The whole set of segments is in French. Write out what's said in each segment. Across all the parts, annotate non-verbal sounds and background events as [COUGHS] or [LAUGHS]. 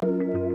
Thank you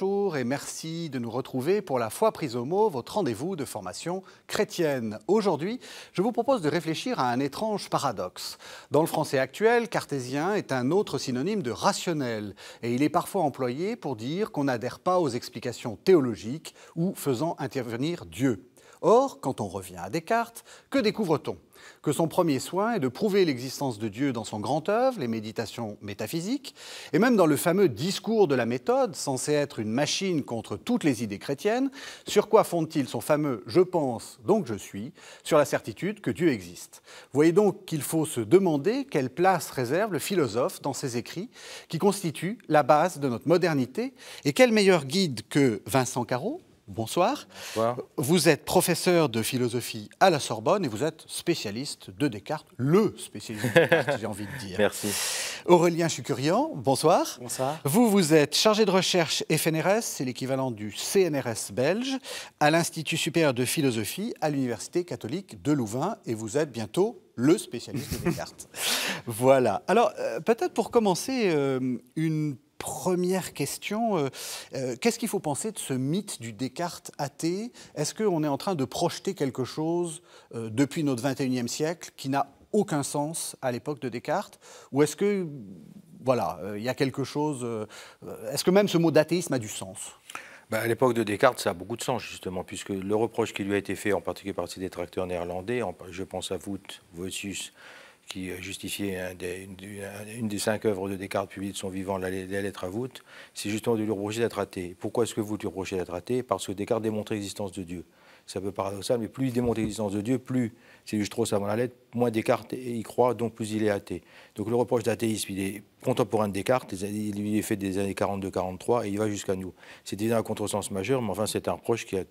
Bonjour et merci de nous retrouver pour la foi prise au mot, votre rendez-vous de formation chrétienne. Aujourd'hui, je vous propose de réfléchir à un étrange paradoxe. Dans le français actuel, cartésien est un autre synonyme de rationnel et il est parfois employé pour dire qu'on n'adhère pas aux explications théologiques ou faisant intervenir Dieu. Or, quand on revient à Descartes, que découvre-t-on que son premier soin est de prouver l'existence de Dieu dans son grand œuvre, les méditations métaphysiques, et même dans le fameux discours de la méthode, censé être une machine contre toutes les idées chrétiennes, sur quoi fonde-t-il son fameux Je pense, donc je suis, sur la certitude que Dieu existe. Voyez donc qu'il faut se demander quelle place réserve le philosophe dans ses écrits, qui constituent la base de notre modernité, et quel meilleur guide que Vincent Carreau, Bonsoir. Vous êtes professeur de philosophie à la Sorbonne et vous êtes spécialiste de Descartes, le spécialiste de Descartes, j'ai envie de dire. [LAUGHS] Merci. Aurélien Chucurian, bonsoir. Bonsoir. Vous, vous êtes chargé de recherche FNRS, c'est l'équivalent du CNRS belge, à l'Institut supérieur de philosophie à l'Université catholique de Louvain et vous êtes bientôt le spécialiste de Descartes. [LAUGHS] voilà. Alors, euh, peut-être pour commencer, euh, une première question. Euh, euh, qu'est-ce qu'il faut penser de ce mythe du Descartes athée Est-ce qu'on est en train de projeter quelque chose euh, depuis notre 21e siècle qui n'a aucun sens à l'époque de Descartes Ou est-ce que, voilà, il y a quelque chose. est-ce que même ce mot d'athéisme a du sens ben, à l'époque de Descartes, ça a beaucoup de sens, justement, puisque le reproche qui lui a été fait, en particulier par ses détracteurs néerlandais, je pense à vous, Voetius qui euh, justifiait une, des cinq œuvres de Descartes publiées de son vivant, la, lettre à voûte, c'est justement de lui reprocher d'être athée. Pourquoi est-ce que vous lui reprochez d'être athée Parce que Descartes démontrait l'existence de Dieu. C'est un peu paradoxal, mais plus il démontre l'existence de Dieu, plus c'est juste trop savant la lettre, moins Descartes y croit, donc plus il est athée. Donc le reproche d'athéisme, il est contemporain de Descartes, il est fait des années 42-43 et il va jusqu'à nous. C'est déjà un contresens majeur, mais enfin c'est un reproche qui a,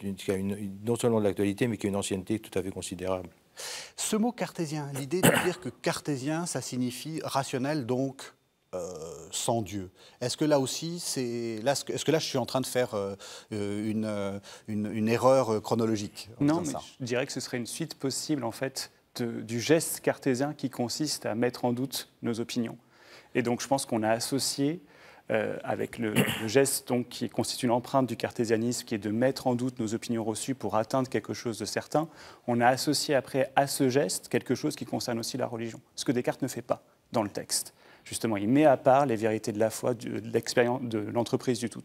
non seulement de l'actualité, mais qui a une ancienneté tout à fait considérable. Ce mot cartésien, l'idée de dire que cartésien, ça signifie rationnel, donc euh, sans Dieu. Est-ce que là aussi, c'est là, est-ce que là, je suis en train de faire euh, euh, une, une, erreur chronologique Non, mais je dirais que ce serait une suite possible en fait du geste cartésien qui consiste à mettre en doute nos opinions. Et donc, je pense qu'on a associé euh, avec le, geste donc, qui constitue l'empreinte du cartésianisme, qui est de mettre en doute nos opinions reçues pour atteindre quelque chose de certain, on a associé après à ce geste quelque chose qui concerne aussi la religion, ce que Descartes ne fait pas dans le texte. Justement, il met à part les vérités de la foi, de, l'entreprise du tout.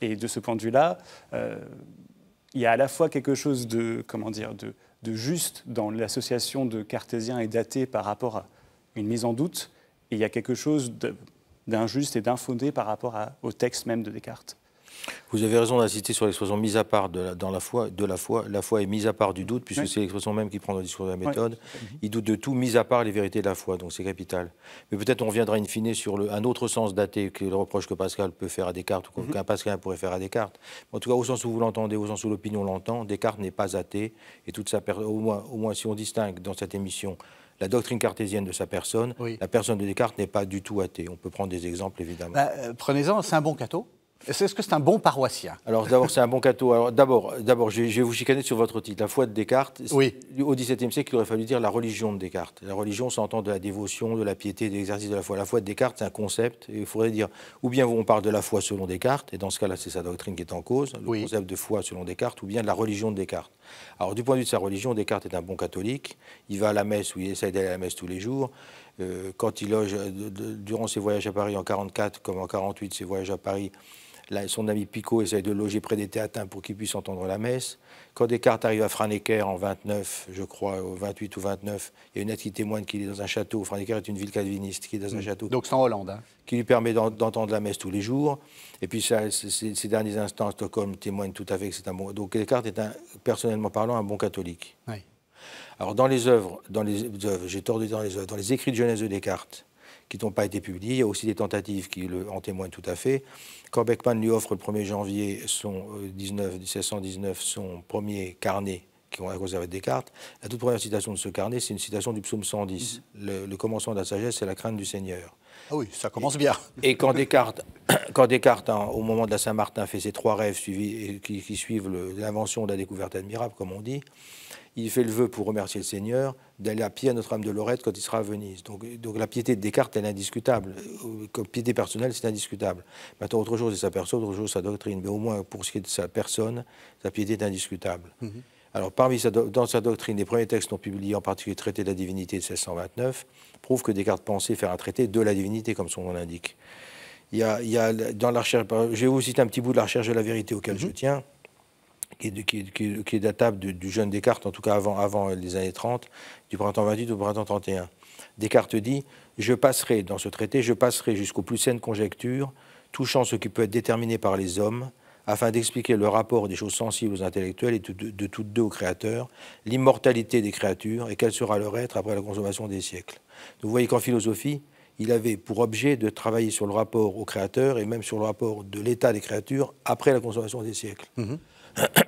Et de ce point de vue-là, euh, il y a à la fois quelque chose de, comment dire, de, de juste dans l'association de cartésiens et d'athées par rapport à une mise en doute, et il y a quelque chose de, d'injuste et d'infondé par rapport au texte même de Descartes. Vous avez raison d'insister sur l'expression mise à part de la, dans la foi, de la foi. La foi est mise à part du doute, puisque c'est l'expression même qui prend dans le discours de la méthode. Mhm. Il doute de tout, mise à part les vérités de la foi, donc c'est capital. Mais peut-être on reviendra in fine sur le, un autre sens d'athée que le reproche que Pascal peut faire à Descartes, ou mhm. qu'un Pascal pourrait faire à Descartes. En tout cas, au sens où vous l'entendez, au sens où l'opinion l'entend, Descartes n'est pas athée, et toute sa au moins, au moins si on distingue dans cette émission la doctrine cartésienne de sa personne, la personne de Descartes n'est pas du tout athée. On peut prendre des exemples, évidemment. Bah, euh, prenez-en, c'est un bon cateau. Est-ce que c'est un bon paroissien Alors d'abord, c'est un bon cateau. d'abord, d'abord, je, vais vous chicaner sur votre titre, la foi de Descartes. Oui. Au XVIIe siècle, il aurait fallu dire la religion de Descartes. La religion s'entend de la dévotion, de la piété, de l'exercice de la foi. La foi de Descartes, c'est un concept. il faudrait dire, ou bien on parle de la foi selon Descartes, et dans ce cas-là, c'est sa doctrine qui est en cause, le concept de foi selon Descartes, ou bien de la religion de Descartes. Alors du point de vue de sa religion, Descartes est un bon catholique. Il va à la messe, ou il essaie d'aller à la messe tous les jours euh, quand il loge, euh, durant ses voyages à Paris en 44 comme en 48, ses voyages à Paris, son ami Picot essaye de loger près des théatins pour qu'il puisse entendre la messe. Quand Descartes arrive à Franeker en 29, je crois, au 28 ou 29, il y a une aide qui témoigne qu'il est dans un château. Franeker est une ville calviniste qui est dans un mm. château. Donc c'est en Hollande. Hein. Qui lui permet d'entendre la messe tous les jours. Et puis ces derniers instants, Stockholm témoigne tout à fait que c'est un bon. Donc Descartes est, un, personnellement parlant, un bon catholique. Oui. Alors dans les œuvres, dans les œuvres, j'ai tordu dans les œuvres, dans les écrits de jeunesse de Descartes, qui n'ont pas été publiés. Il y a aussi des tentatives qui le, en témoignent tout à fait. Quand Beckman lui offre le 1er janvier son 19, euh, 1719 son premier carnet qui ont à cause Descartes, la toute première citation de ce carnet, c'est une citation du psaume 110. Mhm. le, commencement de la sagesse, c'est la crainte du Seigneur. Ah oui, ça commence bien. Et, quand Descartes, [COUGHS] quand Descartes hein, au moment de la Saint-Martin, fait ses trois rêves suivis, qui, qui, suivent l'invention de la découverte admirable, comme on dit, il fait le vœu pour remercier le Seigneur d'aller à pied à notre âme de Lorette quand il sera à Venise. Donc, donc la piété de Descartes, est indiscutable. Euh, comme piété personnelle, c'est indiscutable. Maintenant, autre chose, c'est sa personne, autre chose, sa doctrine. Mais au moins, pour ce qui est de sa personne, sa piété est indiscutable. Mm-hmm. Alors, parmi dans sa doctrine, les premiers textes non publiés, en particulier le traité de la divinité de 1629, prouvent que Descartes pensait faire un traité de la divinité, comme son nom l'indique. Il y, a, dans la recherche, je vais vous citer un petit bout de la recherche de la vérité auquel mm-hmm. je tiens qui est, datable du, jeune Descartes, en tout cas avant, avant les années 30, du printemps 28 au printemps 31. Descartes dit Je passerai, dans ce traité, je passerai jusqu'aux plus saines conjectures touchant ce qui peut être déterminé par les hommes, afin d'expliquer le rapport des choses sensibles aux intellectuels et de, toutes deux aux créateurs, l'immortalité des créatures et quel sera leur être après la consommation des siècles. vous voyez qu'en philosophie, il avait pour objet de travailler sur le rapport aux créateurs et même sur le rapport de l'état des créatures après la consommation des siècles. Mhm.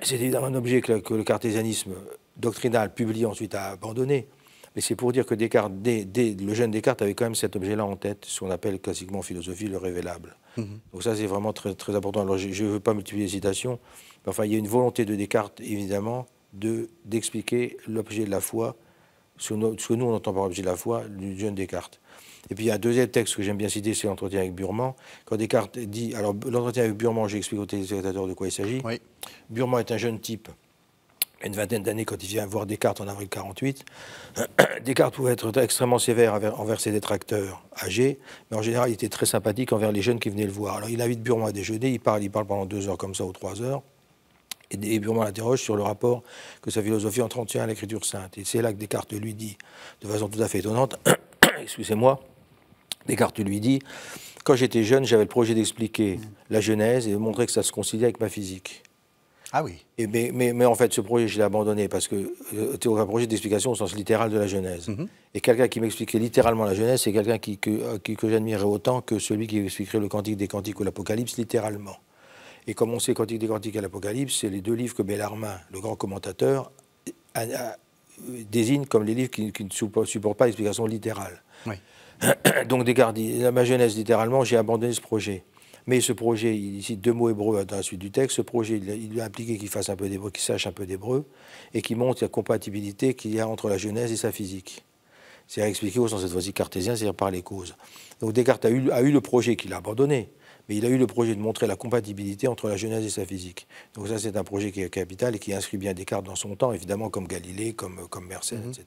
C'est évidemment un objet que, le cartésianisme doctrinal publie ensuite à abandonner, Mais c'est pour dire que Descartes, le jeune Descartes avait quand même cet objet-là en tête, ce qu'on appelle classiquement philosophie le révélable. Mhm. Donc ça, c'est vraiment très, très important. Alors, je ne veux pas multiplier les citations, mais enfin, il y a une volonté de Descartes, évidemment, d'expliquer l'objet de la foi, ce que nous, on entend par objet de la foi, du jeune Descartes. Et puis il y a un deuxième texte que j'aime bien citer, c'est l'entretien avec Burman. Quand Descartes dit, alors l'entretien avec Burman, j'explique aux téléspectateurs de quoi il s'agit. Oui. Burman est un jeune type, une vingtaine d'années, quand il vient voir Descartes en avril 48. [CLEARS THROAT] Descartes pouvait être extrêmement sévère envers ses détracteurs âgés, mais en général, il était très sympathique envers les jeunes qui venaient le voir. Alors il invite Burman à déjeuner, il parle, il parle pendant deux heures comme ça ou trois heures. Et, Burman l'interroge sur le rapport que sa philosophie entretient à l'écriture sainte. Et c'est là que Descartes lui dit, de façon tout à fait étonnante, [CLEARS THROAT] excusez-moi, Descartes lui dit Quand j'étais jeune, j'avais le projet d'expliquer mm. la Genèse et de montrer que ça se conciliait avec ma physique. Ah oui. mais, en fait, ce projet, je l'ai abandonné parce que as euh, un projet d'explication au sens littéral de la Genèse. Mm-hmm. Et quelqu'un qui m'expliquait littéralement la Genèse, c'est quelqu'un euh, qui, que, j'admirais autant que celui qui expliquerait le Cantique des Cantiques ou l'Apocalypse littéralement. Et comme on sait Cantique des Cantiques et l'Apocalypse, c'est les deux livres que Bellarmin, le grand commentateur, euh, désigne comme les livres qui, ne supportent, supportent pas l'explication littérale. Oui. [COUGHS] donc Descartes gardiens. Ma jeunesse, littéralement, j'ai abandonné ce projet. Mais ce projet, il cite deux mots hébreux dans la suite du texte. Ce projet, il, lui a impliqué qu'il fasse un peu d'hébreu, qu'il sache un peu d'hébreu, et qu'il montre la compatibilité qu'il y a entre la jeunesse et sa physique. cest à expliquer au sens cette fois-ci cartésien, c'est-à-dire par les causes. Donc Descartes a eu, le projet qu'il a abandonné, mais il a eu le projet de montrer la compatibilité entre la jeunesse et sa physique. Donc ça, c'est un projet qui est capital et qui inscrit bien Descartes dans son temps, évidemment, comme Galilée, comme, comme Mersenne, mhm. etc.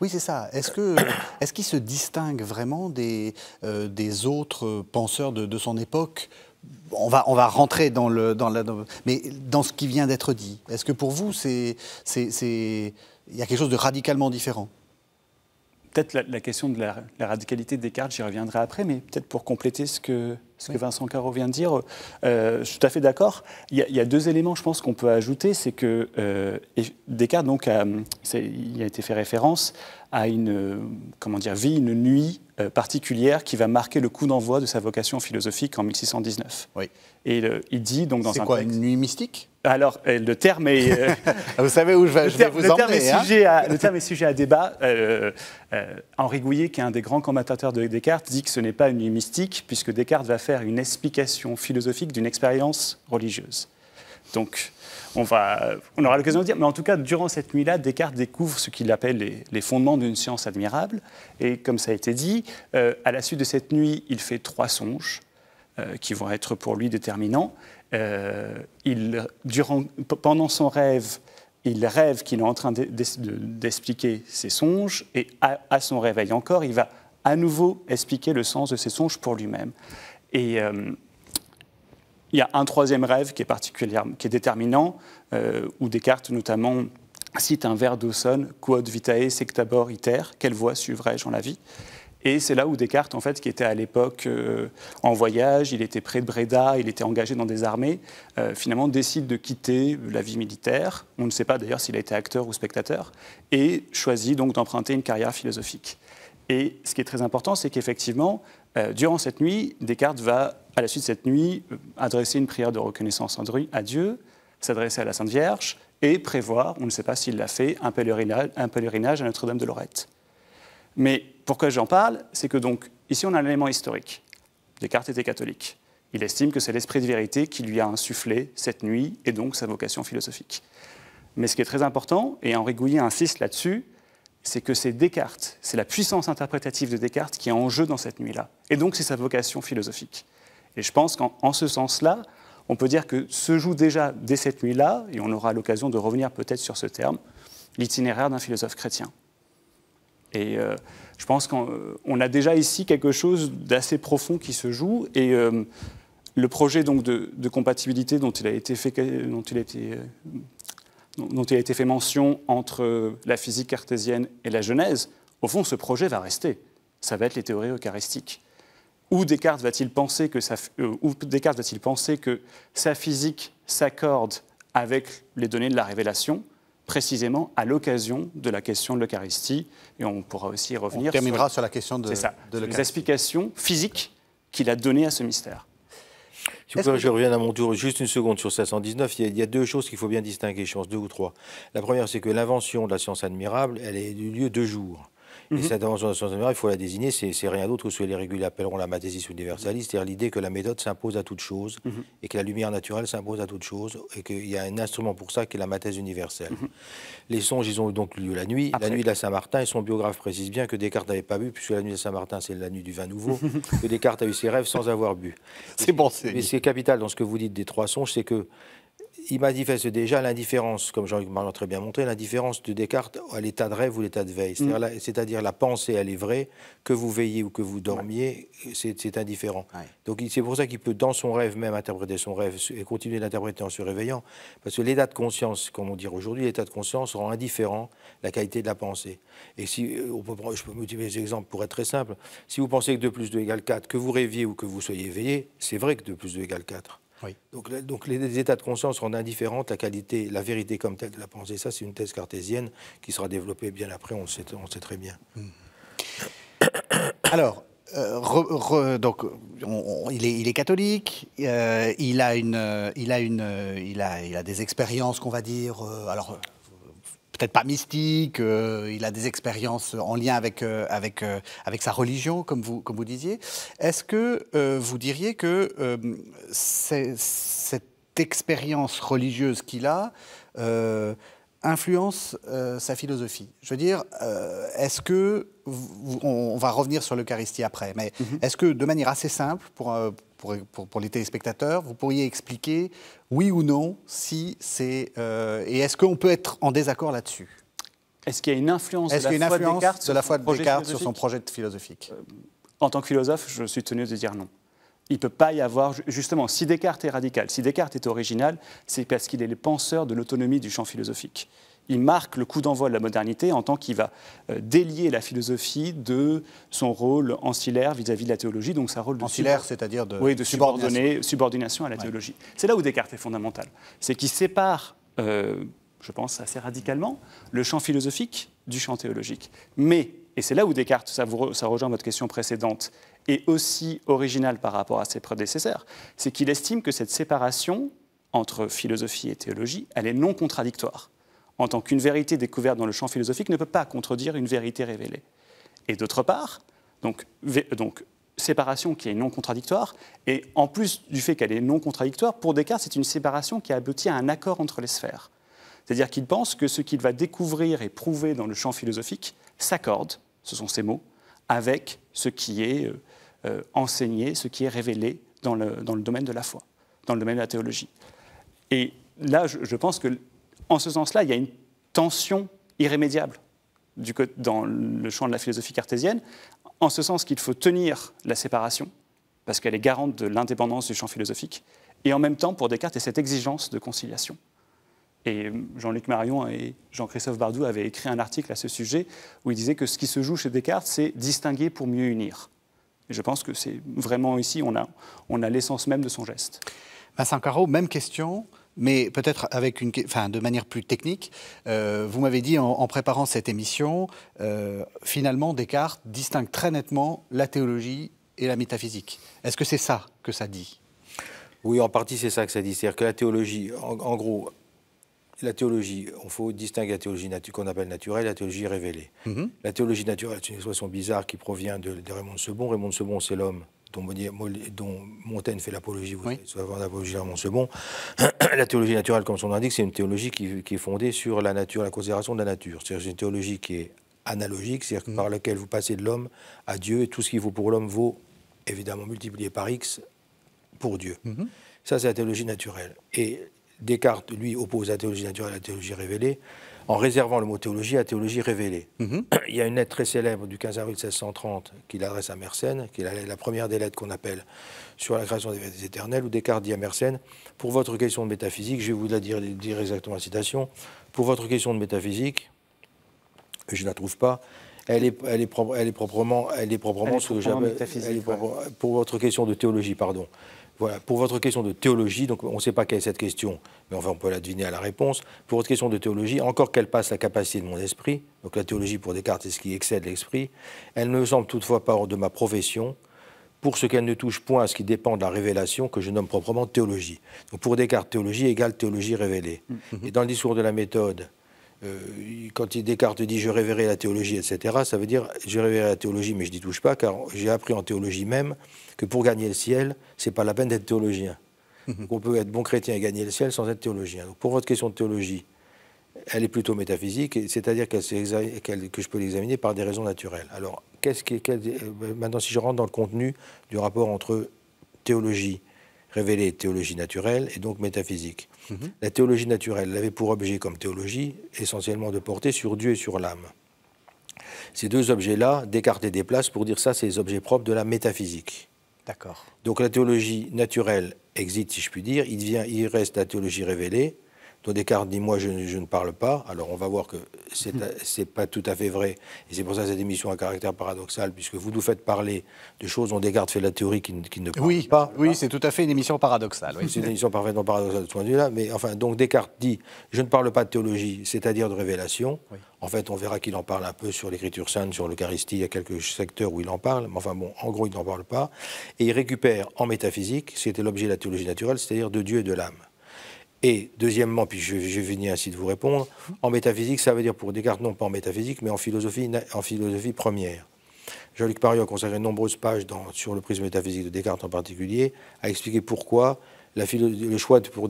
Oui, c'est ça. Est-ce qu'il se distingue vraiment des, euh, autres penseurs de, son époque on va, on rentrer dans, le, dans la. mais dans ce qui vient d'être dit, est-ce que pour vous, Il y a quelque chose de radicalement différent Peut-être la, question de la, radicalité de Descartes, j'y reviendrai après, mais peut-être pour compléter ce que, que Vincent Caro vient de dire, euh, je suis tout à fait d'accord. Il, y a deux éléments, je pense, qu'on peut ajouter. C'est que euh, Descartes, donc, a, il a été fait référence à une euh, comment dire, vie, une nuit euh, particulière qui va marquer le coup d'envoi de sa vocation philosophique en 1619. Oui. Et il dit donc dans un quoi, une nuit mystique alors, euh, le terme est. Euh, [LAUGHS] ah, vous savez où je vais, vous emmener. Hein. à, le terme est sujet à débat. Henri Gouillet, qui est un des grands commentateurs de Descartes, dit que ce n'est pas une nuit mystique, puisque Descartes va faire une explication philosophique d'une expérience religieuse. Donc, on, aura l'occasion de dire. Mais en tout cas, durant cette nuit-là, Descartes découvre ce qu'il appelle les, fondements d'une science admirable. Et comme ça a été dit, euh, à la suite de cette nuit, il fait trois songes euh, qui vont être pour lui déterminants. Euh, durant, pendant son rêve, il rêve qu'il est en train d'expliquer ses songes, et à, à, son réveil encore, il va à nouveau expliquer le sens de ses songes pour lui-même. Et il y a un troisième rêve qui est, particulièrement qui est déterminant, euh, où Descartes notamment cite un vers d'Ausson, Quod vitae sectabor iter, quelle voie suivrai-je en la vie et c'est là où Descartes, en fait, qui était à l'époque euh, en voyage, il était près de Breda, il était engagé dans des armées, euh, finalement décide de quitter la vie militaire. On ne sait pas d'ailleurs s'il a été acteur ou spectateur, et choisit donc d'emprunter une carrière philosophique. Et ce qui est très important, c'est qu'effectivement, durant cette nuit, Descartes va à la suite de cette nuit, euh, adresser une prière de reconnaissance à Dieu, s'adresser à la Sainte Vierge et prévoir, on ne sait pas s'il l'a fait, un pèlerinage, à Notre-Dame de Lorette. Mais pourquoi j'en parle C'est que donc, ici, on a un élément historique. Descartes était catholique. Il estime que c'est l'esprit de vérité qui lui a insufflé cette nuit et donc sa vocation philosophique. Mais ce qui est très important, et Henri Gouillet insiste là-dessus, c'est que c'est Descartes, c'est la puissance interprétative de Descartes qui est en jeu dans cette nuit-là. Et donc c'est sa vocation philosophique. Et je pense qu'en ce sens-là, on peut dire que se joue déjà dès cette nuit-là, et on aura l'occasion de revenir peut-être sur ce terme, l'itinéraire d'un philosophe chrétien. Et euh, je pense qu'on euh, a déjà ici quelque chose d'assez profond qui se joue. Et euh, le projet donc de, compatibilité dont il a été fait, dont il dont il a été fait mention entre la physique cartésienne et la Genèse, au fond, ce projet va rester. Ça va être les théories eucharistiques. Où Descartes va-t-il penser, que sa, euh, penser que sa physique s'accorde avec les données de la révélation précisément à l'occasion de la question de l'Eucharistie, et on pourra aussi revenir. terminera sur, la question de, les explications physiques qu'il a données à ce mystère. Si que... je reviens à mon tour juste une seconde sur 719. il y a deux choses qu'il faut bien distinguer, je pense, deux ou trois. La première, c'est que l'invention de la science admirable, elle a eu lieu deux jours. Et cette intervention de sciences il faut la désigner, c'est rien d'autre que ce que les réguliers appelleront la mathésis universaliste, c'est-à-dire l'idée que la méthode s'impose à toute chose, mhm. et que la lumière naturelle s'impose à toute chose, et qu'il y a un instrument pour ça qui est la mathèse universelle. Mhm. Les songes, ils ont donc lieu la nuit, la nuit de la Saint-Martin, et son biographe précise bien que Descartes n'avait pas bu, puisque la nuit de la Saint-Martin, c'est la nuit du vin nouveau, mhm. que Descartes a eu ses rêves sans avoir bu. [LAUGHS] C'est bon, c'est. Mais c'est capital dans ce que vous dites des trois songes, c'est que il manifeste déjà l'indifférence, comme Jean-Luc l'a très bien montré, l'indifférence de Descartes à l'état de rêve ou l'état de veille. Mm. C'est-à-dire la, pensée, elle est vraie, que vous veillez ou que vous dormiez, c'est indifférent. Donc c'est pour ça qu'il peut, dans son rêve même, interpréter son rêve et continuer d'interpréter en se réveillant. Parce que l'état de conscience, comme on dit aujourd'hui, l'état de conscience rend indifférent la qualité de la pensée. Et si, euh, je peux multiplier les exemples pour être très simple. Si vous pensez que 2 plus 2 égale 4, que vous rêviez ou que vous soyez éveillé, c'est vrai que 2 plus 2 égale 4. Donc, donc, les états de conscience rendent indifférente la qualité, la vérité comme telle de la pensée. Ça, c'est une thèse cartésienne qui sera développée bien après, on sait, on très bien. Hmm. Alors, euh, donc, il, est, catholique, euh, il, a une, euh, il, a une, il, a, il a des expériences qu'on va dire, alors peut-être pas mystique, euh, il a des expériences en lien avec, euh, avec, euh, avec sa religion, comme vous, comme vous disiez. Est-ce que vous diriez que cette expérience religieuse qu'il a influence sa philosophie Je veux dire, est-ce que, on, va revenir sur l'Eucharistie après, mais mm-hmm. est-ce que de manière assez simple, pour, pour, les téléspectateurs, vous pourriez expliquer, oui ou non, si c'est... Euh, et est-ce qu'on peut être en désaccord là-dessus Est-ce qu'il y a une influence de la, foi de Descartes sur son projet philosophique euh, En tant que philosophe, je suis tenu de dire non. Il ne peut pas y avoir, justement, si Descartes est radical, si Descartes est original, c'est parce qu'il est le penseur de l'autonomie du champ philosophique il marque le coup d'envoi de la modernité en tant qu'il va euh, délier la philosophie de son rôle ancillaire vis-à-vis de la théologie, donc sa rôle de ancillaire, c'est-à-dire de, subordination. à la théologie. C'est là où Descartes est fondamental, c'est qu'il sépare, euh, je pense assez radicalement, le champ philosophique du champ théologique. Mais et c'est là où Descartes, ça rejoint votre question précédente, est aussi original par rapport à ses prédécesseurs, c'est qu'il estime que cette séparation entre philosophie et théologie, elle est non contradictoire en tant qu'une vérité découverte dans le champ philosophique ne peut pas contredire une vérité révélée. Et d'autre part, donc, séparation qui est non contradictoire, et en plus du fait qu'elle est non contradictoire, pour Descartes, c'est une séparation qui aboutit à un accord entre les sphères. C'est-à-dire qu'il pense que ce qu'il va découvrir et prouver dans le champ philosophique s'accorde, ce sont ses mots, avec ce qui est euh, euh, enseigné, ce qui est révélé dans le, dans le domaine de la foi, dans le domaine de la théologie. Et là, je pense que en ce sens-là, il y a une tension irrémédiable du, dans le champ de la philosophie cartésienne, en ce sens qu'il faut tenir la séparation, parce qu'elle est garante de l'indépendance du champ philosophique, et en même temps, pour Descartes, il y a cette exigence de conciliation. Et Jean-Luc Marion et Jean-Christophe Bardou avaient écrit un article à ce sujet où ils disaient que ce qui se joue chez Descartes, c'est distinguer pour mieux unir. Et je pense que c'est vraiment ici, on a, on a l'essence même de son geste. Vincent Caro, même question mais peut-être avec une, enfin, de manière plus technique. Euh, vous m'avez dit en, préparant cette émission, euh, finalement, Descartes distingue très nettement la théologie et la métaphysique. Est-ce que c'est ça que ça dit Oui, en partie, c'est ça que ça dit. C'est-à-dire que la théologie, en, gros, la théologie, il faut distinguer la théologie qu'on appelle naturelle et la théologie révélée. Mhm. La théologie naturelle, c'est une expression bizarre qui provient de, de Raymond de Sebon. Raymond de Sebon, c'est l'homme dont, Montaigne fait l'apologie, vous oui. l'apologie mon second. [CLEARS THROAT] la théologie naturelle, comme son nom l'indique, c'est une théologie qui, est fondée sur la nature, la considération de la nature. C'est une théologie qui est analogique, c'est-à-dire mm. par laquelle vous passez de l'homme à Dieu, et tout ce qui vaut pour l'homme vaut, évidemment, multiplié par X, pour Dieu. Mm-hmm. Ça, c'est la théologie naturelle. Et Descartes, lui, oppose la théologie naturelle à la théologie révélée en réservant le mot théologie à théologie révélée. Mhm. [CLEARS THROAT] Il y a une lettre très célèbre du 15 avril 1630 qu'il adresse à Mersenne, qui est la, première des lettres qu'on appelle sur la création des éternels, où Descartes dit à Mersenne Pour votre question de métaphysique, je vais vous la dire, exactement la citation, pour votre question de métaphysique, je ne la trouve pas, elle est, proprement, elle est proprement, Pour votre question de théologie, pardon, pour votre question de théologie, donc on ne sait pas quelle est cette question, mais enfin on peut la deviner à la réponse. Pour votre question de théologie, encore qu'elle passe la capacité de mon esprit, donc la théologie pour Descartes est ce qui excède l'esprit, elle ne me semble toutefois pas hors de ma profession, pour ce qu'elle ne touche point à ce qui dépend de la révélation que je nomme proprement théologie. pour Descartes, théologie égale théologie révélée. Mm-hmm. Et dans le discours de la méthode, euh, quand Descartes dit je révérais la théologie, etc., ça veut dire je révérais la théologie, mais je n'y touche pas, car j'ai appris en théologie même que pour gagner le ciel, c'est pas la peine d'être théologien. [LAUGHS] on peut être bon chrétien et gagner le ciel sans être théologien. pour votre question de théologie, elle est plutôt métaphysique, c'est-à-dire que je peux l'examiner par des raisons naturelles. Alors, qu'est-ce qui, euh, maintenant, si je rentre dans le contenu du rapport entre théologie révélée théologie naturelle et donc métaphysique. Mhm. La théologie naturelle avait pour objet, comme théologie, essentiellement de porter sur Dieu et sur l'âme. Ces deux objets-là, Descartes des places pour dire ça, c'est les objets propres de la métaphysique. D'accord. Donc la théologie naturelle existe, si je puis dire, il, il reste la théologie révélée, Descartes dit dit, moi je, ne parle pas. Alors, on va voir que ce n'est hmm. pas tout à fait vrai. Et c'est pour ça que cette émission a un caractère paradoxal, puisque vous nous faites parler de choses dont Descartes fait la théorie qui, ne parle pas. Oui, c'est tout à fait une émission paradoxale. C'est une émission parfaitement paradoxale de ce point de vue-là. Mais enfin, donc Descartes dit Je ne parle pas de théologie, c'est-à-dire de révélation. En fait, on verra qu'il en parle un peu sur l'Écriture sainte, sur l'Eucharistie, il y a quelques secteurs où il en parle, mais enfin bon, en gros, il n'en parle pas. Et il récupère en métaphysique, c'était l'objet de la théologie naturelle, c'est-à-dire de Dieu et de l'âme. Et deuxièmement, puis je, vais venir ainsi de vous répondre, en métaphysique, ça veut dire pour Descartes, non pas en métaphysique, mais en philosophie, en philosophie première. Jean-Luc Pario a consacré de nombreuses pages sur le prisme métaphysique de Descartes en particulier, à expliquer pourquoi le choix pour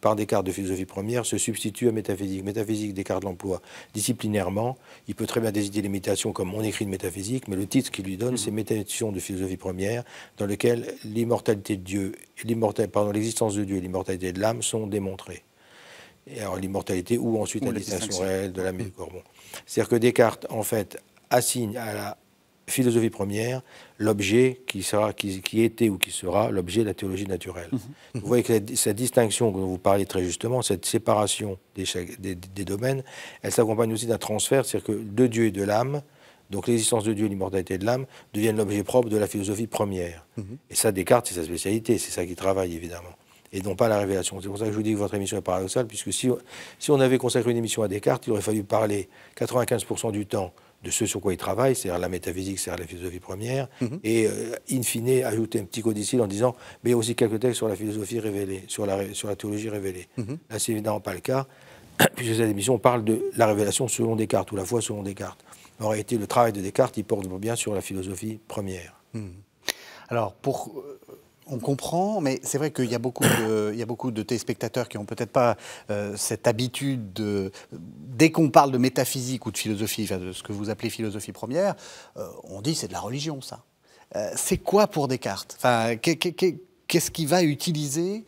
par Descartes de philosophie première se substitue à métaphysique. Métaphysique, Descartes l'emploie disciplinairement. Il peut très bien désigner les comme on écrit de métaphysique, mais le titre qu'il lui donne, mm-hmm. c'est de philosophie première, dans lequel l'immortalité de Dieu, l'existence de Dieu et l'immortalité de l'âme sont démontrées. Et alors l'immortalité ou ensuite réelle de l'âme mm-hmm. et C'est-à-dire que Descartes, en fait, assigne à la philosophie première, l'objet qui, sera, qui, était ou qui sera l'objet de la théologie naturelle. Mhm. Vous voyez que cette, distinction dont vous parlez très justement, cette séparation des, domaines, elle s'accompagne aussi d'un transfert, c'est-à-dire que de Dieu et de l'âme, donc l'existence de Dieu et l'immortalité de l'âme deviennent l'objet propre de la philosophie première. Mhm. Et ça, Descartes, c'est sa spécialité, c'est ça qui travaille évidemment et non pas la révélation. C'est pour ça que je vous dis que votre émission est paradoxale, puisque si, si on avait consacré une émission à Descartes, il aurait fallu parler 95% du temps de ce sur quoi il travaille, c'est-à-dire la métaphysique, c'est-à-dire la philosophie première, mhm. et euh, in fine ajouter un petit codicile en disant mais il y a aussi quelques textes sur la philosophie révélée, sur la, sur la théologie révélée. Mhm. Là, c'est évidemment pas le cas, [CLEARS THROAT] puisque cette émission parle de la révélation selon Descartes, ou la foi selon Descartes. En réalité, le travail de Descartes, il porte bien sur la philosophie première. Mhm. Alors, pour on comprend, mais c'est vrai qu'il y, a beaucoup de, téléspectateurs qui n'ont peut-être pas euh, cette habitude de. Dès qu'on parle de métaphysique ou de philosophie, de ce que vous appelez philosophie première, euh, on dit c'est de la religion, ça. Euh, c'est quoi pour Descartes enfin, Qu'est-ce qu'il va utiliser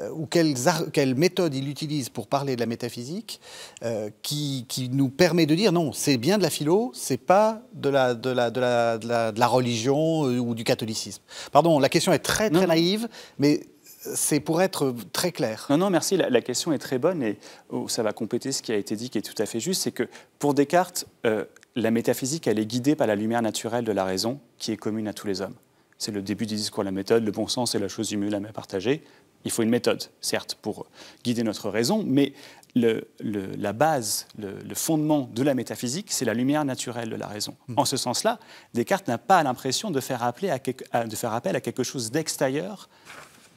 euh, ou quelles, méthode il utilise pour parler de la métaphysique euh, qui, nous permet de dire non, c'est bien de la philo, c'est pas de la, de la, de la, de la, religion euh, ou du catholicisme. Pardon, la question est très très naïve, mais c'est pour être très clair. Non, non, merci. La, question est très bonne et oh, ça va compléter ce qui a été dit, qui est tout à fait juste. C'est que pour Descartes, la métaphysique, elle est guidée par la lumière naturelle de la raison qui est commune à tous les hommes. C'est le début du discours la méthode, le bon sens est la chose humaine à partagée. Il faut une méthode, certes, pour guider notre raison, mais la base, le, fondement de la métaphysique, c'est la lumière naturelle de la raison. Hmm. En ce sens-là, Descartes n'a pas l'impression de, de faire appel à quelque chose d'extérieur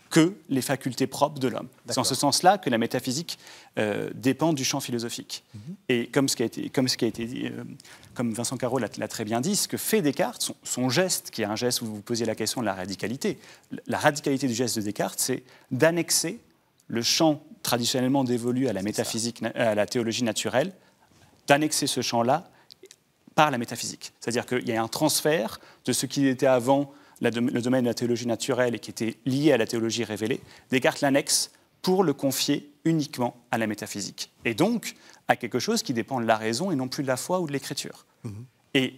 que les facultés propres de l'homme. C'est en ce sens-là que la métaphysique euh, dépend du champ philosophique. Mm-hmm. Et comme ce qui a été, comme ce qui a été dit, euh, comme Vincent Caro l'a très bien dit, ce que fait Descartes, son, son, geste, qui est un geste où vous posez la question de la radicalité, la radicalité du geste de Descartes, c'est d'annexer le champ traditionnellement dévolu à la métaphysique, à la théologie naturelle, d'annexer ce champ-là par la métaphysique. C'est-à-dire qu'il y a un transfert de ce qui était avant le domaine de la théologie naturelle et qui était lié à la théologie révélée, Descartes l'annexe pour le confier uniquement à la métaphysique. Et donc à quelque chose qui dépend de la raison et non plus de la foi ou de l'écriture. Mm-hmm. Et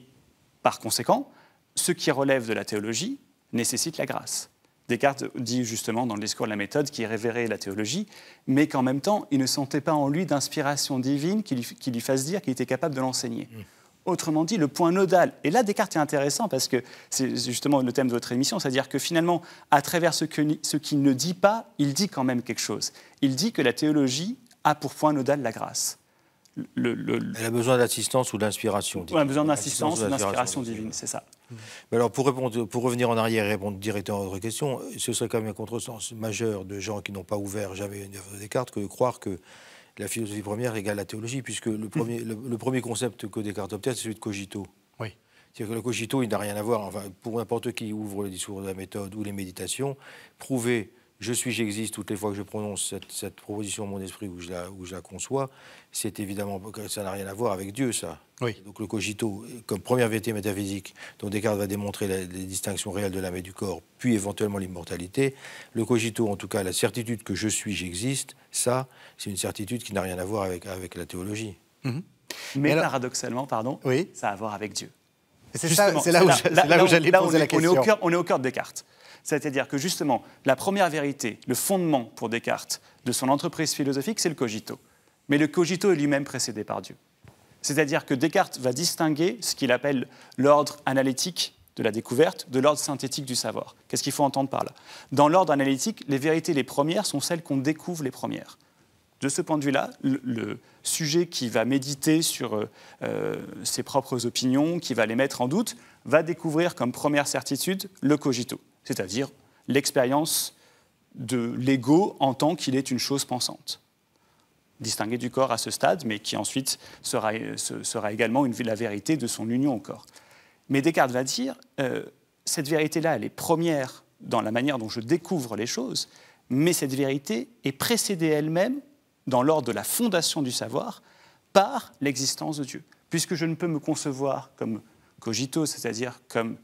par conséquent, ce qui relève de la théologie nécessite la grâce. Descartes dit justement dans le discours de la méthode qu'il révérait la théologie, mais qu'en même temps, il ne sentait pas en lui d'inspiration divine qui lui, fasse dire qu'il était capable de l'enseigner. Mm. Autrement dit, le point nodal. Et là, Descartes est intéressant parce que c'est justement le thème de votre émission, c'est-à-dire que finalement, à travers ce qu'il ne dit pas, il dit quand même quelque chose. Il dit que la théologie a pour point nodal la grâce. Elle a besoin d'assistance ou d'inspiration. Elle a besoin d'assistance ou d'inspiration divine, c'est ça. Mais alors, pour, répondre, pour revenir en arrière et répondre directement à votre question, ce serait quand même un contresens majeur de gens qui n'ont pas ouvert jamais une Descartes que de croire que la philosophie première égale la théologie, puisque le mm. premier, le, premier concept que Descartes obtient, c'est celui de cogito. Oui. C'est-à-dire que le cogito, il n'a rien à voir, enfin, pour n'importe qui ouvre le discours de la méthode ou les méditations, prouver je suis, j'existe toutes les fois que je prononce cette, proposition de mon esprit ou je la, où je la conçois, c'est évidemment ça n'a rien à voir avec Dieu, ça. Oui. Donc le cogito, comme première vérité métaphysique dont Descartes va démontrer les distinctions réelles de l'âme et du corps, puis éventuellement l'immortalité, le cogito, en tout cas la certitude que je suis, j'existe, ça, c'est une certitude qui n'a rien à voir avec, la théologie. Mhm. Mais, paradoxalement, pardon, ça a à voir avec Dieu. C'est là, là, où j'allais poser la question. on est au cœur de Descartes. C'est-à-dire que justement, la première vérité, le fondement pour Descartes de son entreprise philosophique, c'est le cogito. Mais le cogito est lui-même précédé par Dieu. C'est-à-dire que Descartes va distinguer ce qu'il appelle l'ordre analytique de la découverte de l'ordre synthétique du savoir. Qu'est-ce qu'il faut entendre par là Dans l'ordre analytique, les vérités les premières sont celles qu'on découvre les premières. De ce point de vue-là, le sujet qui va méditer sur euh, euh, ses propres opinions, qui va les mettre en doute, va découvrir comme première certitude le cogito c'est-à-dire l'expérience de l'ego en tant qu'il est une chose pensante, distinguée du corps à ce stade, mais qui ensuite sera, également la vérité de son union au corps. Mais Descartes va dire, euh, cette vérité-là, elle est première dans la manière dont je découvre les choses, mais cette vérité est précédée elle-même, dans l'ordre de la fondation du savoir, par l'existence de Dieu. Puisque je ne peux me concevoir comme cogito, c'est-à-dire comme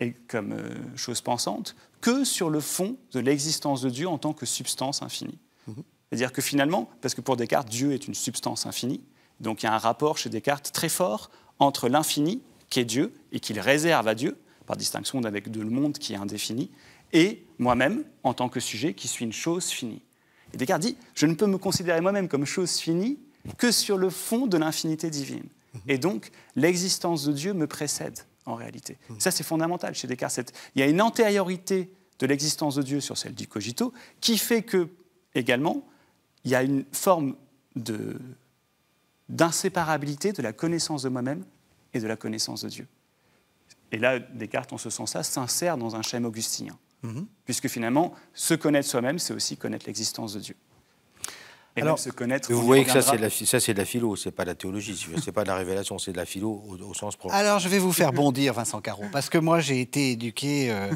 et comme euh, chose pensante que sur le fond de l'existence de Dieu en tant que substance infinie. Mhm. C'est-à-dire que finalement, parce que pour Descartes, Dieu est une substance infinie, donc il y a un rapport chez Descartes très fort entre l'infini, qui est Dieu, et qu'il réserve à Dieu, par distinction avec de le monde qui est indéfini, et moi-même, en tant que sujet, qui suis une chose finie. Et Descartes dit, je ne peux me considérer moi-même comme chose finie que sur le fond de l'infinité divine. Mhm. Et donc, l'existence de Dieu me précède en réalité. Hmm. Ça, c'est fondamental chez Descartes. Il y a une antériorité de l'existence de Dieu sur celle du cogito qui fait que, également, il y a une forme d'inséparabilité de la connaissance de moi-même et de la connaissance de Dieu. Et là, Descartes, on se sent ça s'insère dans un schéma augustinien, hmm. puisque finalement, se connaître soi-même, c'est aussi connaître l'existence de Dieu. Vous voyez que ça, c'est de, la philo, c'est pas de la théologie, c'est pas de la révélation, c'est de la philo au, sens propre. Alors, je vais vous faire bondir, Vincent Caro, parce que moi, j'ai été éduqué, euh,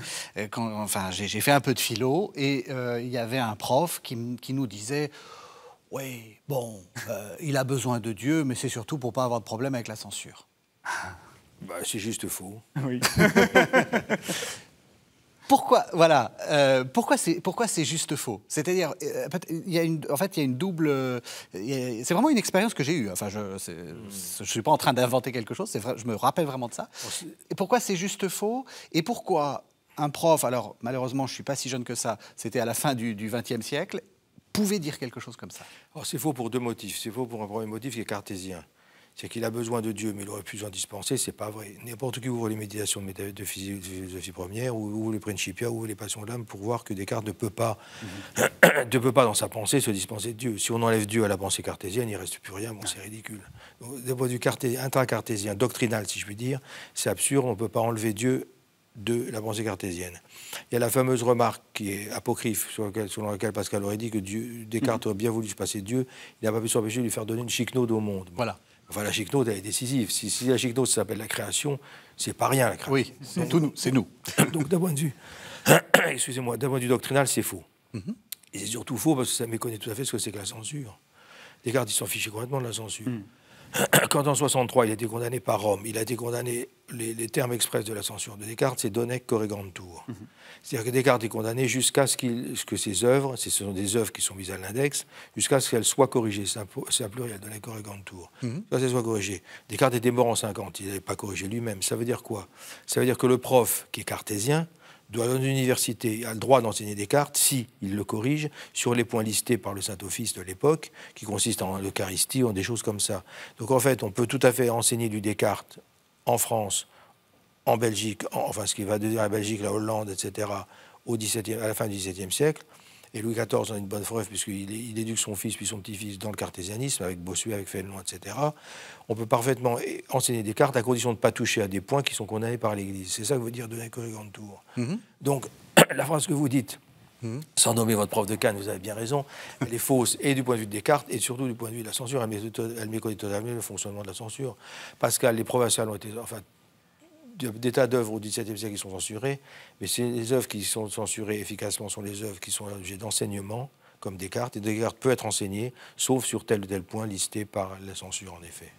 enfin, j'ai fait un peu de philo, et euh, il y avait un prof qui, nous disait. Oui, bon, euh, il a besoin de Dieu, mais c'est surtout pour ne pas avoir de problème avec la censure. Bah, c'est juste faux. Oui. [LAUGHS] [LAUGHS] pourquoi, voilà, euh, pourquoi c'est pourquoi c'est juste faux C'est-à-dire, euh, il en fait, il y a une double. C'est vraiment une expérience que j'ai eue. Enfin, je je suis pas en train d'inventer quelque chose. je me rappelle vraiment de ça. Oh, Et pourquoi c'est juste faux Et pourquoi un prof Alors malheureusement, je suis pas si jeune que ça. C'était à la fin du XXe siècle. Pouvait dire quelque chose comme ça. Oh, c'est faux pour deux motifs. C'est faux pour un premier motif qui est cartésien c'est qu'il a besoin de Dieu, mais il aurait pu en dispenser, c'est pas vrai. N'importe qui ouvre les méditations de philosophie première, ou ouvre les Principia, ou les Passions de l'âme, pour voir que Descartes ne peut pas, mhm. [COUGHS] ne peut pas dans sa pensée se dispenser de Dieu. Si on enlève Dieu à la pensée cartésienne, il reste plus rien, bon, c'est ridicule. D'un point de vue intracartésien, doctrinal, si je puis dire, c'est absurde, on ne peut pas enlever Dieu de la pensée cartésienne. Il y a la fameuse remarque qui est apocryphe, sur laquelle, selon laquelle Pascal aurait dit que Dieu, Descartes mhm. aurait bien voulu se passer de Dieu, il n'a pas pu s'empêcher de lui faire donner une chiquenaude au monde. Voilà. Enfin, la elle est décisive. Si, si la s'appelle la création, c'est pas rien, la création. Oui, c'est nous. nous. Donc, d'un point de vue, [COUGHS] excusez-moi, d'un point doctrinal, c'est faux. Mm-hmm. Et c'est surtout faux parce que ça méconnaît tout à fait ce que c'est que la censure. gardes, ils s'en fichaient complètement de la censure. Mm. [COUGHS] Quand en 63, il a été condamné par Rome, il a été condamné les, termes express de la censure de Descartes, c'est Donec corrigantur. Mhm. C'est-à-dire que Descartes est condamné jusqu'à ce, ce, que ses œuvres, ce sont des œuvres qui sont mises à l'index, jusqu'à ce qu'elles soient corrigées. C'est un, pluriel, Donec corrigantur. Mhm. soient corrigées. Descartes était mort en 50, il n'avait pas corrigé lui-même. Ça veut dire quoi Ça veut dire que le prof, qui est cartésien, doit dans l'université a le droit d'enseigner Descartes si il le corrige sur les points listés par le Saint-Office de l'époque, qui consiste en l'Eucharistie, en des choses comme ça. Donc en fait, on peut tout à fait enseigner du Descartes en France, en Belgique, enfin ce qui va devenir la Belgique, la Hollande, etc., au 17e, à la fin du XVIIe siècle. Et Louis XIV en a une bonne preuve, puisqu'il il éduque son fils puis son petit-fils dans le cartésianisme, avec Bossuet, avec Fénelon, etc. On peut parfaitement enseigner des cartes à condition de ne pas toucher à des points qui sont condamnés par l'Église. C'est ça que veut dire donner de Tour. Mhm. Donc, [CLEARS THROAT] la phrase que vous dites, sans nommer votre prof de Cannes, vous avez bien raison, elle est fausse et du point de vue de Descartes et surtout du point de vue de la censure. Elle méconnaît totalement le fonctionnement de la censure. Pascal, les provinciales ont été. Enfin, des tas d'œuvres au XVIIe siècle qui sont censurées, mais c'est les œuvres qui sont censurées efficacement sont les œuvres qui sont l'objet d'enseignement, comme Descartes, et Descartes peut être enseigné, sauf sur tel ou tel point listé par la censure, en effet.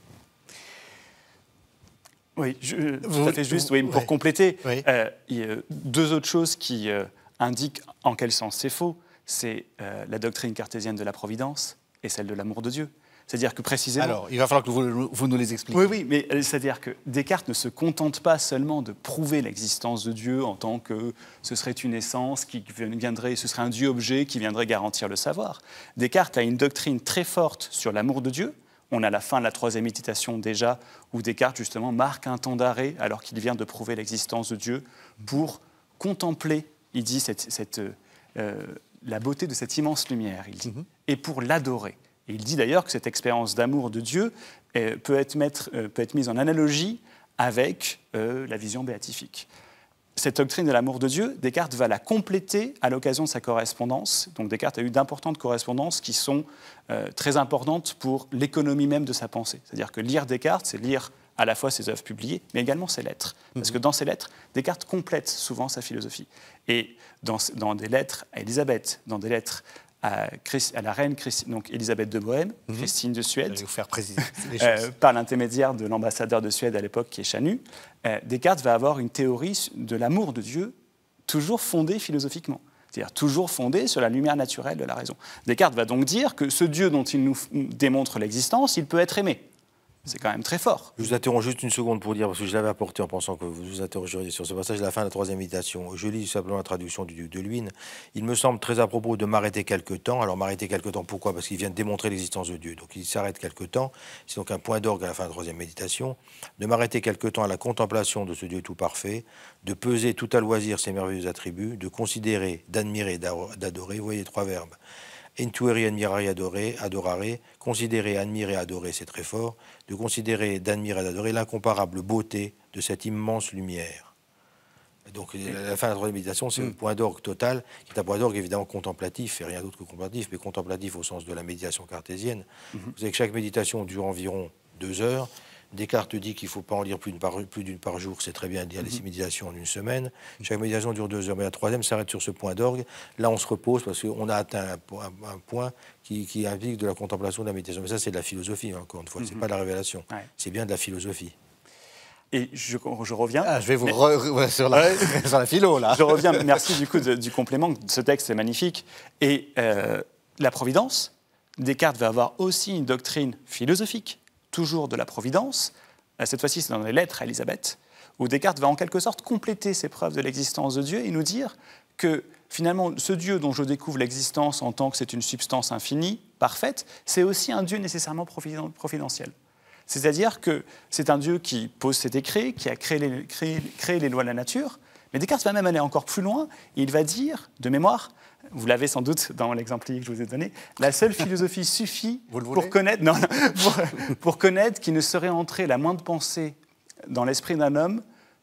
Oui, je, tout à fait juste, oui, pour compléter, euh, il y a deux autres choses qui. Euh, indique en quel sens c'est faux. C'est euh, la doctrine cartésienne de la providence et celle de l'amour de Dieu. C'est-à-dire que précisément. Alors, il va falloir que vous, vous nous les expliquiez. Oui, oui, mais euh, c'est-à-dire que Descartes ne se contente pas seulement de prouver l'existence de Dieu en tant que ce serait une essence qui viendrait, ce serait un Dieu-objet qui viendrait garantir le savoir. Descartes a une doctrine très forte sur l'amour de Dieu. On a la fin de la troisième méditation déjà, où Descartes justement marque un temps d'arrêt alors qu'il vient de prouver l'existence de Dieu pour contempler il dit cette, euh, la beauté de cette immense lumière, il mhm. et pour l'adorer. Et il dit d'ailleurs que cette expérience d'amour de Dieu euh, peut, être euh, peut, être mise en analogie avec la vision béatifique. Cette doctrine de l'amour de Dieu, Descartes va la compléter à l'occasion de sa correspondance. Donc Descartes a eu d'importantes correspondances qui sont très importantes pour l'économie même de sa pensée. C'est-à-dire que lire Descartes, c'est lire à la fois ses œuvres publiées, mais également ses lettres. Parce mhm. que dans ses lettres, Descartes complète souvent sa philosophie. Et dans, dans des lettres à Élisabeth, dans des lettres à, à la reine donc Élisabeth de Bohème, mhm. Christine de Suède, [LAUGHS] euh, par l'intermédiaire de l'ambassadeur de Suède à l'époque qui est Chanu, euh, Descartes va avoir une théorie de l'amour de Dieu toujours fondée philosophiquement c'est-à-dire toujours fondée sur la lumière naturelle de la raison. Descartes va donc dire que ce Dieu dont il nous démontre l'existence, il peut être aimé. C'est quand même très fort. Je vous interromps juste une seconde pour dire, parce que je l'avais apporté en pensant que vous vous interrogeriez sur ce passage de la fin de la troisième méditation. Je lis simplement la traduction du Duc de Luynes. Il me semble très à propos de m'arrêter quelque temps. Alors m'arrêter quelque temps, pourquoi Parce qu'il vient de démontrer l'existence de Dieu. Donc il s'arrête quelque temps. C'est donc un point d'orgue à la fin de la troisième méditation. De m'arrêter quelque temps à la contemplation de ce Dieu tout parfait, de peser tout à loisir ses merveilleux attributs, de considérer, d'admirer, d'adorer. Vous voyez trois verbes. « Intueri admirare adorer, adorare, considérer, admirer, adorer, c'est très fort, de considérer, d'admirer, d'adorer l'incomparable beauté de cette immense lumière. Donc la fin de la troisième méditation, c'est le mm. point d'orgue total, qui est un point d'orgue évidemment contemplatif, et rien d'autre que contemplatif, mais contemplatif au sens de la méditation cartésienne. Mm-hmm. Vous savez que chaque méditation dure environ deux heures, Descartes dit qu'il ne faut pas en lire plus d'une par, jour, c'est très bien de lire les mhm. méditations en une semaine. Chaque méditation dure deux heures, mais la troisième s'arrête sur ce point d'orgue. Là, on se repose parce qu'on a atteint un, point qui, qui, implique de la contemplation de la méditation. Mais ça, c'est de la philosophie, encore une fois, ce n'est mhm. pas de la révélation, c'est bien de la philosophie. Et je, reviens. Ah, je vais vous [LAUGHS] sur, la, philo, là. Je reviens, merci du coup du complément. Ce texte est magnifique. Et euh, la providence, Descartes va avoir aussi une doctrine philosophique toujours de la Providence, euh, cette fois-ci c'est dans les lettres à Élisabeth, où Descartes va en quelque sorte compléter ses preuves de l'existence de Dieu et nous dire que finalement ce Dieu dont je découvre l'existence en tant que c'est une substance infinie, parfaite, c'est aussi un Dieu nécessairement providentiel. C'est-à-dire que c'est un Dieu qui pose ses décrets, qui a créé les, les lois de la nature, mais Descartes va même aller encore plus loin, il va dire, de mémoire, vous l'avez sans doute dans l'exemplier que je vous ai donné, la seule philosophie suffit pour connaître, non, pour, connaître qu'il ne serait entré la moindre pensée dans l'esprit d'un homme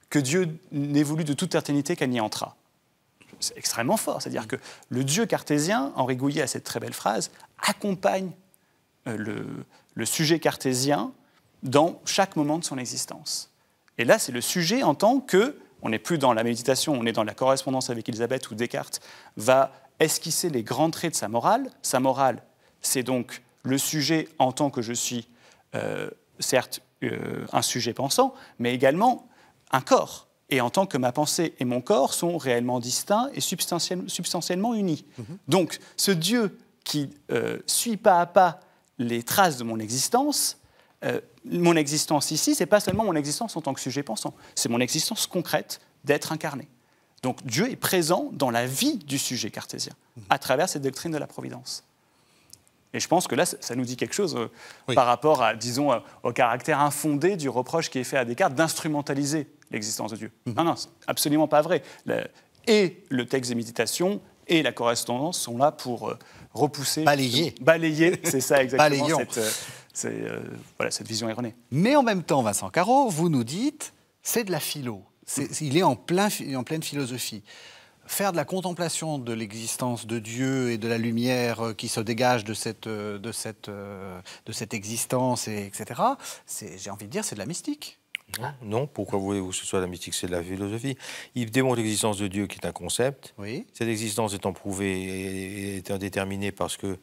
que Dieu voulu de toute éternité qu'elle n'y entra. C'est extrêmement fort, c'est-à-dire que le Dieu cartésien, Henri Gouillet a cette très belle phrase, accompagne euh, le, le sujet cartésien dans chaque moment de son existence. Et là, c'est le sujet en tant que on n'est plus dans la méditation, on est dans la correspondance avec Elisabeth où Descartes va esquisser les grands traits de sa morale. Sa morale, c'est donc le sujet en tant que je suis, euh, certes, euh, un sujet pensant, mais également un corps. Et en tant que ma pensée et mon corps sont réellement distincts et substantiellement unis. Mhm. Donc, ce Dieu qui euh, suit pas à pas les traces de mon existence, mon existence ici, c'est pas seulement mon existence en tant que sujet pensant, c'est mon existence concrète d'être incarné. Donc Dieu est présent dans la vie du sujet cartésien, à travers cette doctrine de la providence. Et je pense que là, ça nous dit quelque chose euh, par rapport, à, disons, euh, au caractère infondé du reproche qui est fait à Descartes d'instrumentaliser l'existence de Dieu. Mhm. Non, non, c'est absolument pas vrai. et le texte des méditations et la correspondance sont là pour euh, repousser. Balayer. Balayer, c'est ça [LAUGHS] exactement. cette, voilà, cette vision erronée. Mais en même temps, Vincent Caro, vous nous dites, c'est de la philo il est en, plein, en pleine philosophie faire de la contemplation de l'existence de Dieu et de la lumière euh, qui se dégage de cette, euh, de cette, euh, de cette existence, et etc., j'ai envie de dire, c'est de la mystique. Non, pourquoi voulez-vous que ce soit de la mystique C'est de la philosophie. Il démontre l'existence de Dieu qui est un concept. Cette existence étant prouvée et est déterminée parce que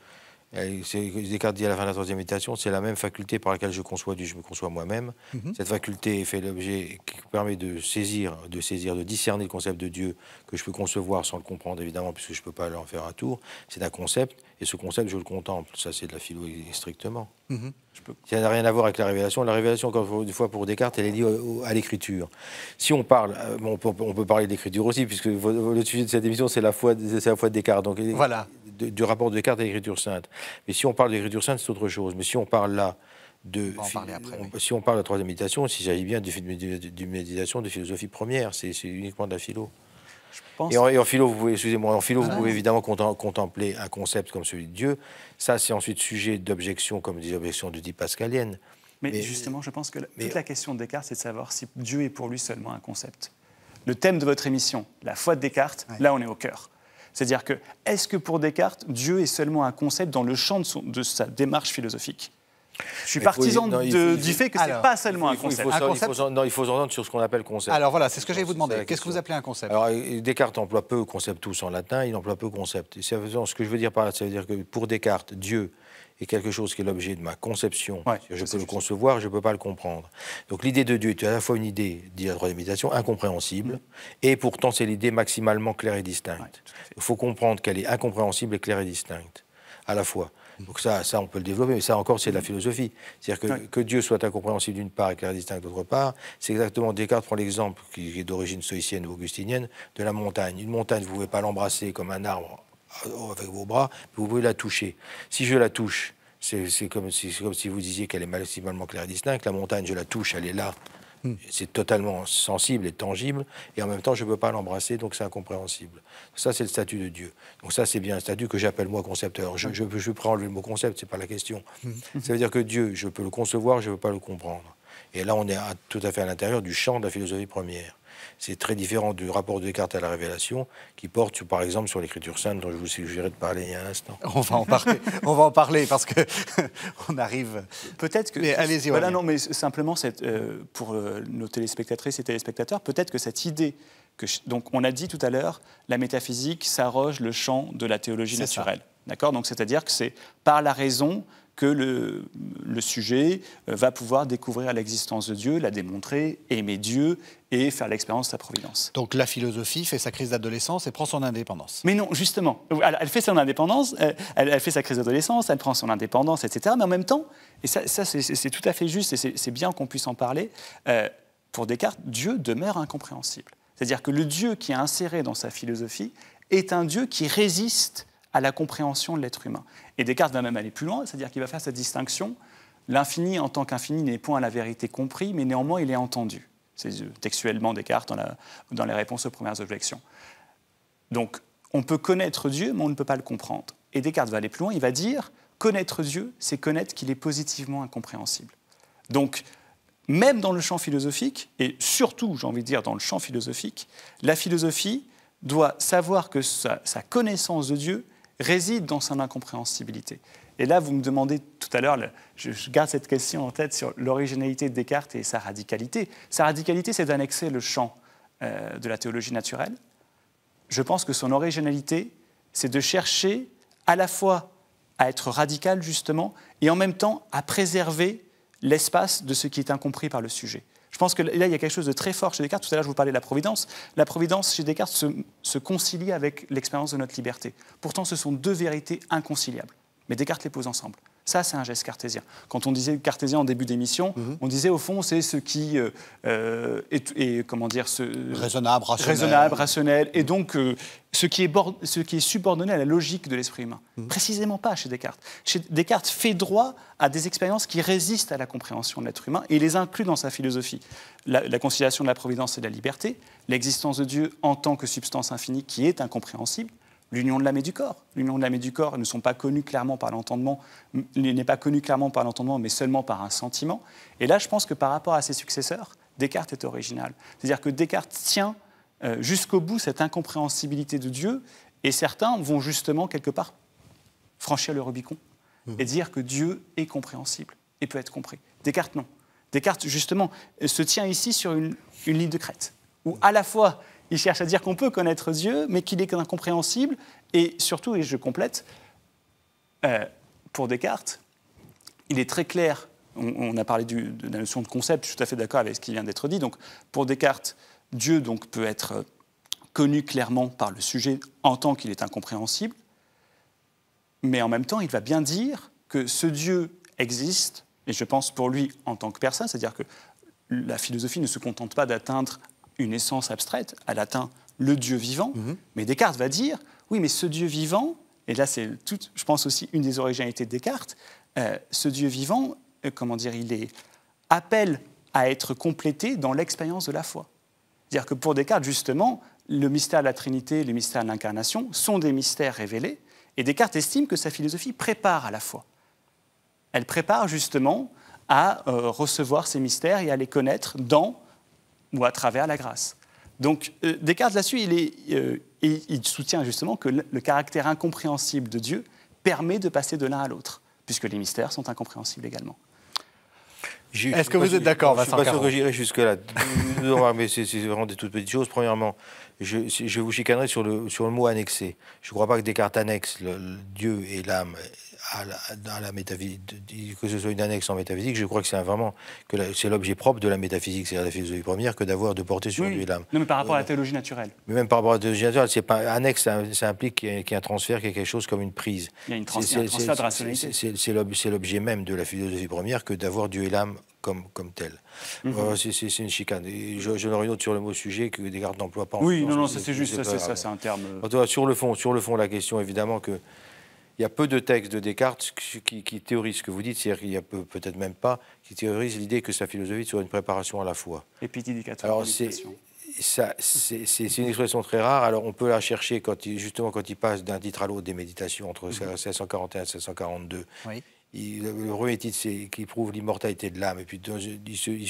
Descartes dit à la fin de la troisième méditation, c'est la même faculté par laquelle je conçois Dieu, je me conçois moi-même. Mhm. Cette faculté fait l'objet qui permet de saisir, de saisir, de discerner le concept de Dieu que je peux concevoir sans le comprendre évidemment, puisque je ne peux pas en faire un tour. C'est un concept, et ce concept, je le contemple. Ça, c'est de la philo strictement. Mhm. Ça n'a rien à voir avec la révélation. La révélation, encore une fois, pour Descartes, elle est liée à l'écriture. Si on parle, euh, on peut, on peut parler d'écriture aussi, puisque le sujet de cette émission, c'est la foi, la foi de Descartes. Donc, voilà du rapport de Descartes à l'Écriture sainte. Mais si on parle de sainte, c'est autre chose. Mais si on parle là de, on si on parle de la troisième méditation, si s'agit bien, d'une méditation de philosophie première, c'est uniquement de la philo. et, en, philo, vous pouvez, excusez-moi, en philo, vous pouvez évidemment contempler un concept comme celui de Dieu. Ça, c'est ensuite sujet d'objection, comme des objections de type pascalienne. Mais, justement, je pense que toute la question de Descartes, c'est de savoir si Dieu est pour lui seulement un concept. Le thème de votre émission, la foi de Descartes, là, on est au cœur. C'est-à-dire que, est-ce que pour Descartes, Dieu est seulement un concept dans le champ de, sa démarche philosophique je suis partisan de, du fait que ce n'est pas seulement un concept. Il faut, Il faut sur ce qu'on appelle concept. Alors voilà, c'est ce que j'allais vous demander. Qu'est-ce que vous appelez un concept Alors, Descartes emploie peu conceptus en latin, il emploie peu concept. ce que je veux dire par là, c'est veut dire que pour Descartes, Dieu est quelque chose qui est l'objet de ma conception. je peux le concevoir, je ne peux pas le comprendre. Donc l'idée de Dieu est à la fois une idée, dit la méditation, incompréhensible, mm. et pourtant c'est l'idée maximalement claire et distincte. Il faut comprendre qu'elle est incompréhensible et claire et distincte, à la fois. Mm. Donc ça, ça, on peut le développer, mais ça encore, c'est de la mm. philosophie. C'est-à-dire que, Dieu soit incompréhensible d'une part et clair et distinct d'autre part, c'est exactement, Descartes prend l'exemple, qui est d'origine stoïcienne ou augustinienne, de la montagne. Une montagne, vous ne pouvez pas l'embrasser comme un arbre ah, oh, avec vos bras, vous pouvez la toucher. Si je la touche, c'est comme, comme, si vous disiez qu'elle est maximalement claire et distincte. La montagne, je la touche, elle est là. Hmm. C'est totalement sensible et tangible, et en même temps, je ne peux pas l'embrasser, donc c'est incompréhensible. Ça, c'est le statut de Dieu. Donc ça, c'est bien un statut que j'appelle moi concepteur. Je, je, je peux le mot concept, c'est pas la question. Hmm. Ça veut dire que Dieu, je peux le concevoir, je ne peux pas le comprendre. Et là, on est tout à fait à l'intérieur du champ de la philosophie première. C'est très différent du rapport de Descartes à la Révélation, qui porte par exemple sur l'écriture sainte, dont je vous suggérais de parler il y a un instant. On va en parler, [LAUGHS] on va en parler parce que [LAUGHS] on arrive. Peut-être que. Mais allez-y. non, mais simplement euh, pour euh, nos téléspectatrices et téléspectateurs, peut-être que cette idée que donc on a dit tout à l'heure, la métaphysique s'arroge le champ de la théologie naturelle. D'accord Donc c'est-à-dire que c'est par la raison que le, sujet euh, va pouvoir découvrir l'existence de Dieu, la démontrer, aimer Dieu et faire l'expérience de sa providence. Donc la philosophie fait sa crise d'adolescence et prend son indépendance. Mais non, justement, elle, fait son indépendance, euh, elle, fait sa crise d'adolescence, elle prend son indépendance, etc. Mais en même temps, et ça, c'est tout à fait juste et c'est bien qu'on puisse en parler, euh, pour Descartes, Dieu demeure incompréhensible. C'est-à-dire que le Dieu qui est inséré dans sa philosophie est un Dieu qui résiste à la compréhension de l'être humain. Et Descartes va même aller plus loin, c'est-à-dire qu'il va faire cette distinction. L'infini en tant qu'infini n'est point à la vérité compris, mais néanmoins il est entendu. C'est euh, textuellement Descartes dans, les réponses aux premières objections. Donc on peut connaître Dieu, mais on ne peut pas le comprendre. Et Descartes va aller plus loin, il va dire, connaître Dieu, c'est connaître qu'il est positivement incompréhensible. Donc, même dans le champ philosophique, et surtout, j'ai envie de dire, dans le champ philosophique, la philosophie doit savoir que sa connaissance de Dieu réside dans son incompréhensibilité. Et là, vous me demandez tout à l'heure, je, garde cette question en tête sur l'originalité de Descartes et sa radicalité. Sa radicalité, c'est d'annexer le champ euh, de la théologie naturelle. Je pense que son originalité, c'est de chercher à la fois à être radical, justement, et en même temps à préserver l'espace de ce qui est incompris par le sujet. Je pense que là, il y a quelque chose de très fort chez Descartes. Tout à l'heure, je vous parlais de la providence. La providence chez Descartes se, se concilie avec l'expérience de notre liberté. Pourtant, ce sont deux vérités inconciliables. Mais Descartes les pose ensemble. Ça, c'est un geste cartésien. Quand on disait cartésien en début d'émission, mhm. on disait au fond, c'est ce qui euh, euh, est, comment dire, raisonnable, rationnel. et donc euh, ce, qui est subordonné à la logique de l'esprit humain. Mhm. Précisément pas chez Descartes. Chez Descartes fait droit à des expériences qui résistent à la compréhension de l'être humain et les inclut dans sa philosophie. La, la conciliation de la providence et de la liberté, l'existence de Dieu en tant que substance infinie qui est incompréhensible, L'union de l'âme et du corps. L'union de l'âme et du corps ne sont pas connus clairement par l'entendement, n'est pas connue clairement par l'entendement, mais seulement par un sentiment. Et là, je pense que par rapport à ses successeurs, Descartes est original. C'est-à-dire que Descartes tient euh, jusqu'au bout cette incompréhensibilité de Dieu, et certains vont justement, quelque part, franchir le Rubicon mmh. et dire que Dieu est compréhensible et peut être compris. Descartes, non. Descartes, justement, se tient ici sur une ligne de crête, où à la fois il cherche à dire qu'on peut connaître Dieu, mais qu'il est incompréhensible, et surtout, et je complète, euh, pour Descartes, il est très clair, on, a parlé de la notion de concept, je suis tout à fait d'accord avec ce qui vient d'être dit, donc pour Descartes, Dieu donc, peut être connu clairement par le sujet en tant qu'il est incompréhensible, mais en même temps, il va bien dire que ce Dieu existe, et je pense pour lui en tant que personne, c'est-à-dire que la philosophie ne se contente pas d'atteindre une essence abstraite, à latin le Dieu vivant, mhm. mais Descartes va dire, oui, mais ce Dieu vivant, et là c'est, je pense aussi, une des originalités de Descartes, euh, ce Dieu vivant, euh, comment dire, il est, appelle à être complété dans l'expérience de la foi. C'est-à-dire que pour Descartes, justement, le mystère de la Trinité, le mystère de l'incarnation sont des mystères révélés, et Descartes estime que sa philosophie prépare à la foi. Elle prépare justement à euh, recevoir ces mystères et à les connaître dans ou à travers la grâce. Donc euh, Descartes, là-dessus, euh, il, il, soutient justement que le, caractère incompréhensible de Dieu permet de passer de l'un à l'autre, puisque les mystères sont incompréhensibles également. Est-ce que vous êtes d'accord, Vincent Je ne suis pas sûr que j'irai jusque-là. [LAUGHS] c'est vraiment des toutes petites choses. Premièrement, je, vous chicanerai sur le, sur le mot annexé. Je ne crois pas que Descartes annexe le Dieu et l'âme la, que ce soit une annexe en métaphysique, je crois que c'est vraiment que c'est l'objet propre de la métaphysique, c'est-à-dire la philosophie première, que d'avoir de porter sur Dieu et l'âme. Non, mais par rapport à la euh, théologie naturelle. Mais même par rapport à la théologie naturelle, c'est pas annexe, ça, implique qu'il y, a un transfert, qu'il y a quelque chose comme une prise. Il y a une trans de rationalité. C'est l'objet même de la philosophie première que d'avoir Dieu et l'âme comme, comme tel. Mhm. Euh, c'est une chicane. je, une autre sur le mot sujet que des gardes d'emploi. Pas oui, non, non, c'est juste, ça, c'est un terme. Euh, sur le fond, sur le fond, la question évidemment que il y a peu de textes de Descartes qui, théorisent ce que vous dites, c'est-à-dire qu'il y a peut-être même pas, qui théorisent l'idée que sa philosophie soit une préparation à la foi. Et puis Alors c'est une expression très rare. Alors on peut la chercher justement quand il passe d'un titre à l'autre des méditations entre 1641 mhm. et 1642. Oui le premier titre qu'il prouve l'immortalité de l'âme. Et puis il, se,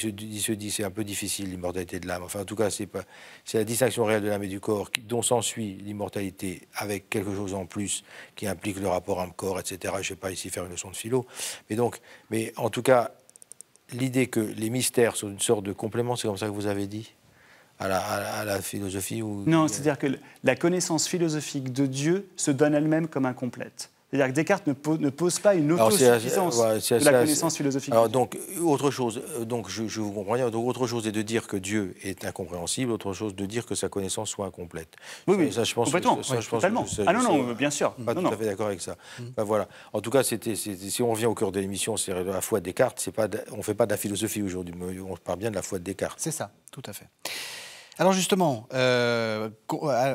dit se, dit c'est un peu difficile l'immortalité de l'âme. Enfin, en tout cas, c'est pas c'est la distinction réelle de l'âme et du corps dont s'ensuit l'immortalité avec quelque chose en plus qui implique le rapport âme-corps, etc. Je ne vais pas ici faire une leçon de philo, mais donc, mais en tout cas, l'idée que les mystères sont une sorte de complément, c'est comme ça que vous avez dit. À la, à la, philosophie ou... Non, c'est-à-dire que la connaissance philosophique de Dieu se donne elle-même comme incomplète. C'est-à-dire que Descartes ne, ne, pose pas une autosuffisance de la connaissance philosophique. Alors donc, autre chose, euh, donc je, vous comprends bien, autre chose est de dire que Dieu est incompréhensible, autre chose de dire que sa connaissance soit incomplète. Oui, oui, ça, je pense complètement, que, je pense totalement. ah non, non, bien sûr. Pas tout à fait d'accord avec ça. Mm. voilà. En tout cas, si on revient au cœur de l'émission, c'est la foi de Descartes, pas on ne fait pas de la philosophie aujourd'hui, on parle bien de la foi de Descartes. C'est ça, tout à fait. Alors justement, euh,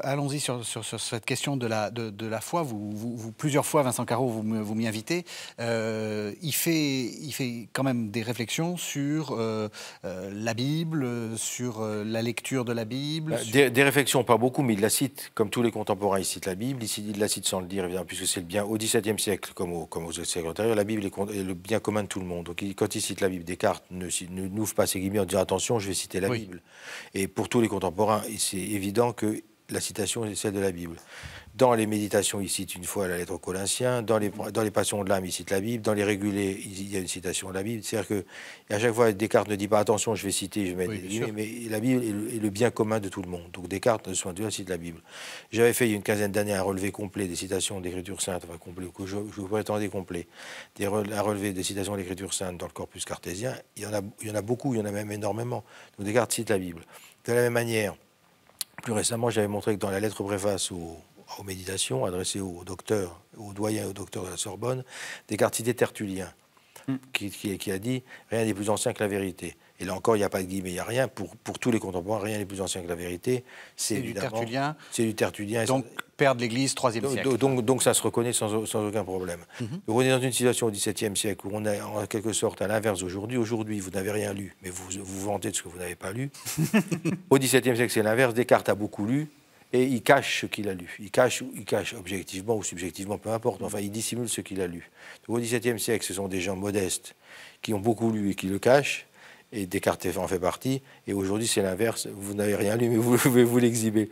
allons-y sur, cette question de la, de, la foi. Vous, vous, plusieurs fois, Vincent Carreau, vous, vous m'y invitez. Euh, il, fait, il fait quand même des réflexions sur euh, la Bible, sur la lecture de la Bible. Bah, des, réflexions, pas beaucoup, mais il la cite, comme tous les contemporains, il cite la Bible, il, la cite sans le dire, puisque c'est le bien au XVIIe siècle, comme au, comme au siècle antérieur, la Bible est, le bien commun de tout le monde. Donc quand il cite la Bible, Descartes ne, n'ouvre pas ses guillemets en disant attention, je vais citer la Bible. Et pour tous les contemporains. c'est évident que la citation est celle de la Bible. Dans les méditations, il cite une fois la lettre aux Colossiens. Dans les, dans les passions de l'âme, il cite la Bible. Dans les régulés, il y a une citation de la Bible. C'est-à-dire qu'à chaque fois, Descartes ne dit pas attention, je vais citer, je vais mettre des lignes, mais la Bible est le, bien commun de tout le monde. Donc Descartes, de son cite la Bible. J'avais fait il y a une quinzaine d'années un relevé complet des citations d'écriture sainte, enfin complet, que je, vous prétendais complet, des un relevé des citations d'écriture sainte dans le corpus cartésien. Il y, en a, il y en a beaucoup, il y en a même énormément. Donc Descartes cite la Bible. De la même manière, plus récemment, j'avais montré que dans la lettre préface aux méditations adressée au docteur, au doyen, et aux docteurs de la Sorbonne, Descartes citait Tertullien, hmm. qui, qui, a dit Rien n'est plus ancien que la vérité. Et là encore, il n'y a pas de guillemets, il n'y a rien. Pour, pour tous les contemporains, rien n'est plus ancien que la vérité. C'est du tertulien. – C'est du tertulien. – Donc, père de l'Église, troisième siècle. Donc, donc, ça se reconnaît sans, sans aucun problème. Mhm. on est dans une situation au XVIIe siècle où on est en quelque sorte à l'inverse aujourd'hui. Aujourd'hui, vous n'avez rien lu, mais vous vous vantez de ce que vous n'avez pas lu. [LAUGHS] au XVIIe siècle, c'est l'inverse. Descartes a beaucoup lu, et il cache ce qu'il a lu. Il cache, il cache objectivement ou subjectivement, peu importe. Enfin, il dissimule ce qu'il a lu. au XVIIe siècle, ce sont des gens modestes qui ont beaucoup lu et qui le cachent et Descartes en fait partie. Et aujourd'hui, c'est l'inverse. Vous n'avez rien lu, mais vous [LAUGHS] pouvez vous l'exhiber.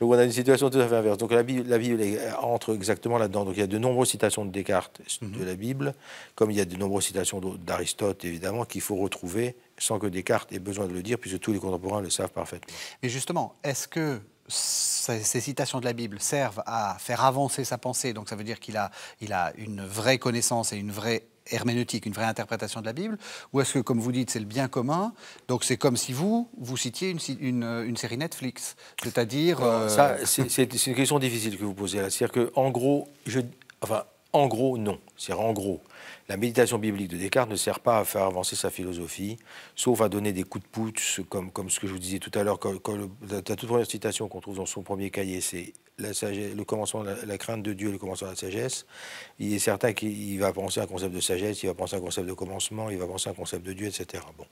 Donc, on a une situation tout à fait inverse. Donc, la Bible, euh, entre exactement là-dedans. Donc, il y a de nombreuses citations de Descartes de mhm. la Bible, comme il y a de nombreuses citations d'Aristote, évidemment, qu'il faut retrouver sans que Descartes ait besoin de le dire, puisque tous les contemporains le savent parfaitement. Mais justement, est-ce que ces citations de la Bible servent à faire avancer sa pensée, donc ça veut dire qu'il a, il a une vraie connaissance et une vraie herméneutique, une vraie interprétation de la Bible, ou est-ce que, comme vous dites, c'est le bien commun Donc c'est comme si vous, vous citiez une, série Netflix, c'est-à-dire... Euh, ça, c'est une question difficile que vous posez là. C'est-à-dire qu'en gros, je... Enfin, en gros, non. C'est-à-dire en gros, la méditation biblique de Descartes ne sert pas à faire avancer sa philosophie, sauf à donner des coups de pouce, comme, comme ce que je vous disais tout à l'heure. La toute première citation qu'on trouve dans son premier cahier, c'est la le commencement, la, crainte de Dieu, le commencement de la sagesse. Il est certain qu'il va penser à un concept de sagesse, il va penser à un concept de commencement, il va penser à un concept de Dieu, etc. Bon.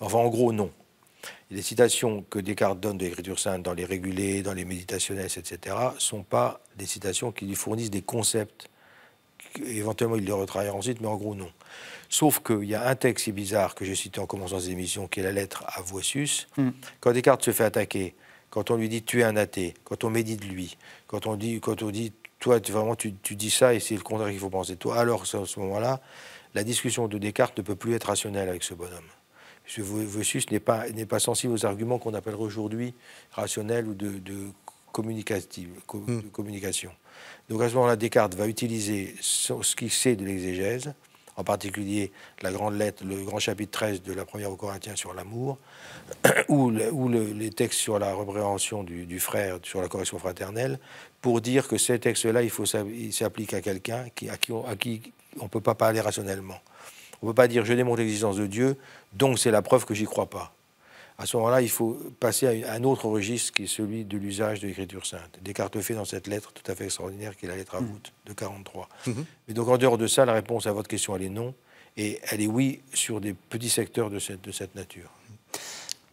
Enfin, en gros, non. Les citations que Descartes donne de l'Écriture sainte dans les régulés, dans les méditationnels, etc., ne sont pas des citations qui lui fournissent des concepts. Éventuellement, il les retravaillera ensuite, mais en gros, non. Sauf qu'il y a un texte bizarre que j'ai cité en commençant cette émission, qui est la lettre à voix sus hmm. Quand Descartes se fait attaquer, quand on lui dit tu es un athée, quand on médite lui, quand on dit, quand on dit toi tu, vraiment tu, tu dis ça et c'est le contraire qu'il faut penser toi, alors à ce moment-là, la discussion de Descartes ne peut plus être rationnelle avec ce bonhomme. Monsieur Vossius n'est pas, n'est pas sensible aux arguments qu'on appellerait aujourd'hui rationnels ou de, hmm. de communication. Donc à ce moment-là, Descartes va utiliser ce qu'il sait de l'exégèse en particulier la grande lettre, le grand chapitre 13 de la première aux Corinthiens sur l'amour, ou, [CLEARS THROAT] les textes sur la repréhension du, frère, sur la correction fraternelle, pour dire que ces textes-là, il faut s'applique à quelqu'un à, qui on, ne peut pas parler rationnellement. On ne peut pas dire je n'ai l'existence de Dieu, donc c'est la preuve que j'y crois pas à ce moment-là, il faut passer à un autre registre qui est celui de l'usage de l'écriture sainte. Descartes le fait dans cette lettre tout à fait extraordinaire qui est la lettre à mhm. voûte de 43. Mhm. Mais donc en dehors de ça, la réponse à votre question, elle est non. Et elle est oui sur des petits secteurs de cette, de cette nature.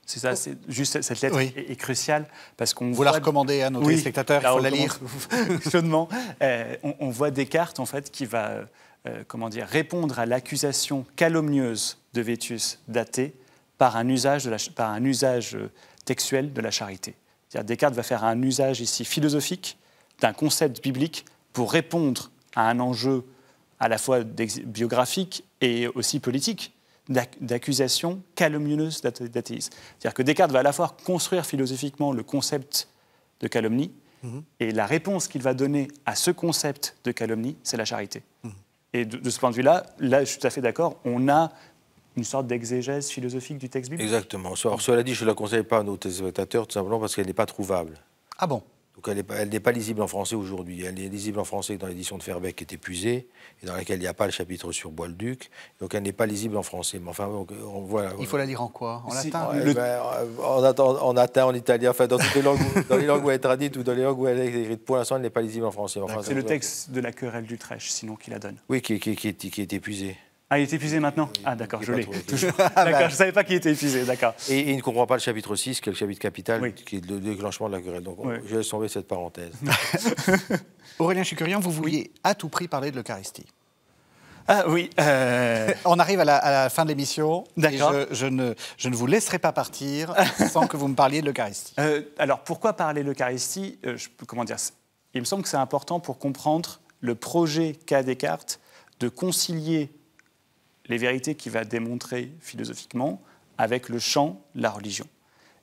C'est ça, c'est juste cette lettre est, cruciale parce qu'on vous la recommandez à nos téléspectateurs, faut la lire [LAUGHS] chaudement. Euh, on, voit Descartes en fait qui va euh, comment dire répondre à l'accusation calomnieuse de Vétus d'athée par un usage, par un usage euh, textuel de la charité. Descartes va faire un usage ici philosophique d'un concept biblique pour répondre à un enjeu à la fois biographique et aussi politique d'accusation calomnieuse d'athéisme. C'est-à-dire que Descartes va à la fois construire philosophiquement le concept de calomnie, mhm. et la réponse qu'il va donner à ce concept de calomnie, c'est la charité. Mhm. Et de, de, ce point de vue-là, là, je suis tout à fait d'accord, on a une sorte d'exégèse philosophique du texte biblique Exactement. Alors, cela dit, je ne la conseille pas à nos téléspectateurs, tout simplement parce qu'elle n'est pas trouvable. Ah bon donc elle n'est pas lisible en français aujourd'hui. Elle est lisible en français dans l'édition de Ferbeck qui est épuisée et dans laquelle il n'y a pas le chapitre sur Bois-le-Duc. Donc elle n'est pas lisible en français. Mais enfin, on Il faut la lire en quoi ben, En latin en, latin, en italien, enfin dans les langues, où, [LAUGHS] dans les langues où elle est traduite ou dans les langues où elle est écrite. Pour l'instant, elle n'est pas lisible en français. c'est le texte de la querelle d'Utrecht, sinon, qui la donne. Oui, qui, qui, est, qui est épuisé. Ah, il est épuisé maintenant Ah, d'accord, je l'ai. [LAUGHS] d'accord, je ah, ne ben. savais pas qu'il était épuisé, d'accord. Et, il ne comprend pas le chapitre 6, qui est le chapitre capital, qui est le déclenchement de la querelle. Donc, je laisse tomber cette parenthèse. [LAUGHS] [LAUGHS] Aurélien Chicurian, vous vouliez à tout prix parler de l'Eucharistie. Ah oui. Euh. On arrive à la, fin de l'émission. D'accord. Je, ne, je ne vous laisserai pas partir sans que vous me parliez de l'Eucharistie. Euh, alors pourquoi parler de l'Eucharistie euh, Comment dire Il me semble que c'est important pour comprendre le projet qu'a Descartes de concilier les vérités qu'il va démontrer philosophiquement avec le champ la religion.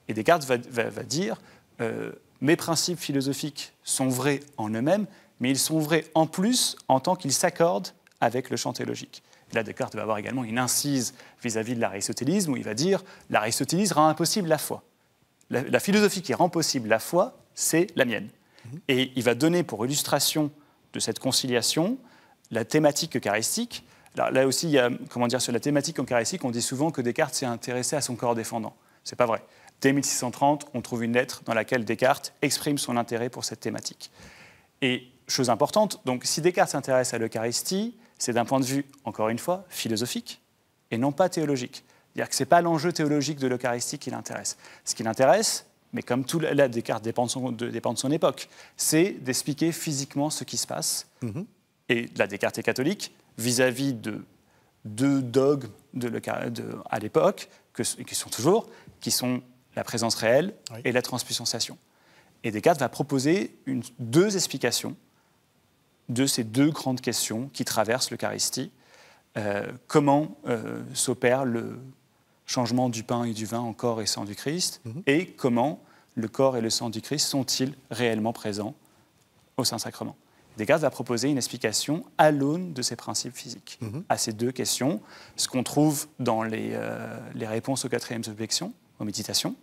Et Descartes va, dire euh, mes principes philosophiques sont vrais en eux-mêmes, mais ils sont vrais en plus en tant qu'ils s'accordent avec le champ théologique. là, Descartes va avoir également une incise vis-à-vis de l'aristotélisme où il va dire l'aristotélisme rend impossible la foi. La, philosophie qui rend possible la foi, c'est la mienne. Mm-hmm. Et il va donner pour illustration de cette conciliation la thématique eucharistique Là, aussi, il y a, comment dire, sur la thématique eucharistique, on dit souvent que Descartes s'est intéressé à son corps défendant. Ce n'est pas vrai. Dès 1630, on trouve une lettre dans laquelle Descartes exprime son intérêt pour cette thématique. Et chose importante, donc si Descartes s'intéresse à l'Eucharistie, c'est d'un point de vue, encore une fois, philosophique et non pas théologique. C'est-à-dire que ce n'est pas l'enjeu théologique de l'Eucharistie qui l'intéresse. Ce qui l'intéresse, mais comme tout là, Descartes dépend de son, de son époque, c'est d'expliquer physiquement ce qui se passe. Mm-hmm. Et la Descartes est catholique, vis-à-vis de deux dogmes de, à l'époque, qui sont toujours, qui sont la présence réelle et la transpuissance. Et Descartes va proposer deux explications de ces deux grandes questions qui traversent l'Eucharistie. Euh, comment euh, s'opère le changement du pain et du vin en corps et sang du Christ mhm. et comment le corps et le sang du Christ sont-ils réellement présents au Saint-Sacrement Descartes va proposer une explication à l'aune de ces principes physiques, mhm. à ces deux questions, ce qu'on trouve dans les, euh, les réponses aux quatrièmes objections, aux méditations.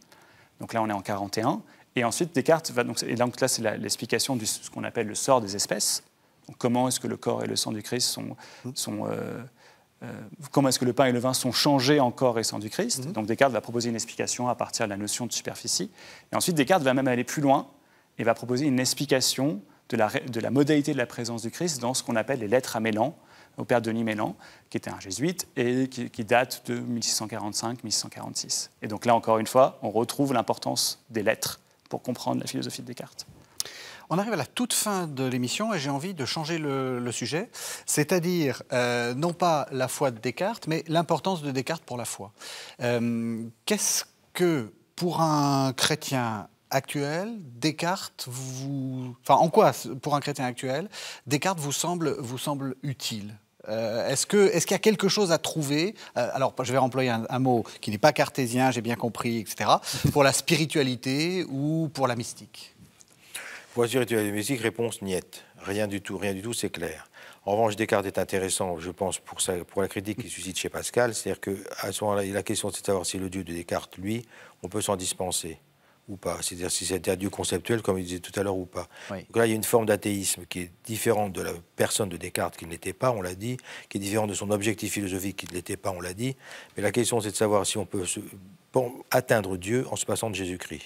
Donc là, on est en 41. Et ensuite, Descartes va. Donc, et donc là, c'est l'explication de ce qu'on appelle le sort des espèces. comment est-ce que le corps et le sang du Christ sont. Mhm. sont euh, euh, comment est-ce que le pain et le vin sont changés en corps et sang du Christ. Mhm. Donc Descartes va proposer une explication à partir de la notion de superficie. Et ensuite, Descartes va même aller plus loin et va proposer une explication de la, modalité de la présence du Christ dans ce qu'on appelle les lettres à Mélan, au père Denis Mélan, qui était un jésuite et qui, date de 1645-1646. Et donc là, encore une fois, on retrouve l'importance des lettres pour comprendre la philosophie de Descartes. On arrive à la toute fin de l'émission et j'ai envie de changer le, sujet, c'est-à-dire euh, non pas la foi de Descartes, mais l'importance de Descartes pour la foi. Euh, qu'est-ce que pour un chrétien actuel, Descartes vous, enfin en quoi pour un chrétien actuel, Descartes vous semble vous semble utile euh, est-ce qu'il y a quelque chose à trouver euh, Alors, je vais employer un, mot qui n'est pas cartésien, j'ai bien compris, etc. [LAUGHS] Pour la spiritualité ou pour la mystique Pour la spiritualité et la mystique, réponse niette. Rien du tout, rien du tout, c'est clair. En revanche, Descartes est intéressant, je pense, pour, pour la critique qui suscite chez Pascal. C'est-à-dire qu'à ce moment-là, la question, c'est de savoir si le Dieu de Descartes, lui, on peut s'en dispenser ou pas. C'est-à-dire si c'était un Dieu conceptuel, comme il disait tout à l'heure, ou pas. Donc là, il y a une forme d'athéisme qui est différente de la personne de Descartes, qui ne l'était pas, on l'a dit, qui est différente de son objectif philosophique, qui ne l'était pas, on l'a dit. Mais la question, c'est de savoir si on peut atteindre Dieu en se passant de Jésus-Christ.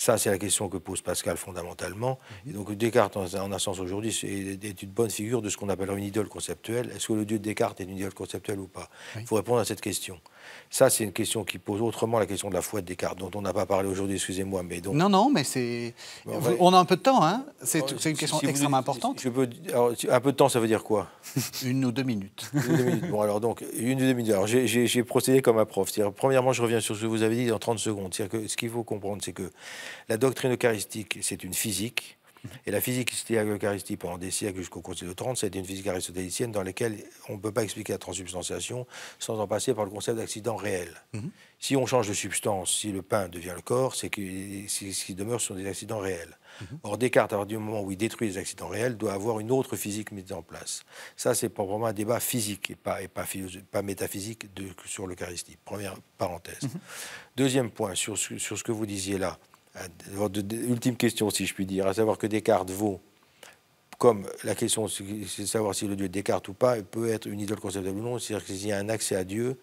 Ça, c'est la question que pose Pascal fondamentalement. Mhm. Et donc Descartes, en un sens aujourd'hui, est une bonne figure de ce qu'on appelle une idole conceptuelle. Est-ce que le dieu de Descartes est une idole conceptuelle ou pas Il faut répondre à cette question. Ça, c'est une question qui pose autrement la question de la foi de Descartes, dont on n'a pas parlé aujourd'hui, excusez-moi. mais donc... Non, non, mais c'est. On a un peu de temps, hein C'est une question extrêmement importante. un peu de temps, ça veut dire quoi [LAUGHS] Une ou deux minutes. une ou deux minutes. Bon, alors donc, une ou deux minutes. Alors, j'ai procédé comme un prof. Premièrement, je reviens sur ce que vous avez dit dans 30 secondes. Que ce qu'il faut comprendre, c'est que la doctrine eucharistique, c'est une physique. Et la physique à l'Eucharistie pendant des siècles jusqu'au Concile de Trente, c'est une physique aristotélicienne dans laquelle on ne peut pas expliquer la transubstantiation sans en passer par le concept d'accident réel. Mhm. Si on change de substance, si le pain devient le corps, c'est que ce qui demeure sont des accidents réels. Mhm. Or, Descartes, à partir du moment où il détruit les accidents réels, doit avoir une autre physique mise en place. Ça, c'est proprement un débat physique et pas, et pas, pas métaphysique de, sur l'Eucharistie. Première parenthèse. Mhm. Deuxième point, sur ce que vous disiez là ultime question, si je puis dire, à savoir que Descartes vaut, comme la question c'est de savoir si le Dieu Descartes ou pas, peut être une idole conceptuelle ou non, c'est-à-dire qu'il y a un accès à Dieu.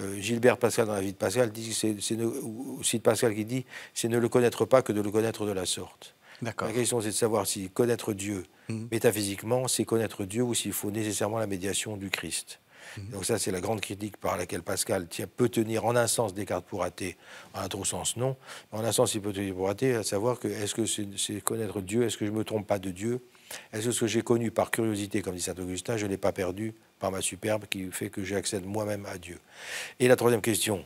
Euh, Gilbert Pascal, dans la vie de Pascal, dit c'est, Pascal qui dit c'est ne le connaître pas que de le connaître de la sorte. La question, c'est de savoir si connaître Dieu mmh. métaphysiquement, c'est connaître Dieu ou s'il faut nécessairement la médiation du Christ. Mhm. Donc ça, c'est la grande critique par laquelle Pascal peut tenir en un sens Descartes pour athée, en un autre sens non. En un sens, il peut tenir pour athée, à savoir que est-ce que c'est connaître Dieu, est-ce que je ne me trompe pas de Dieu, est-ce que ce que j'ai connu par curiosité, comme dit saint Augustin, je ne l'ai pas perdu par ma superbe qui fait que j'accède moi-même à Dieu. Et la troisième question,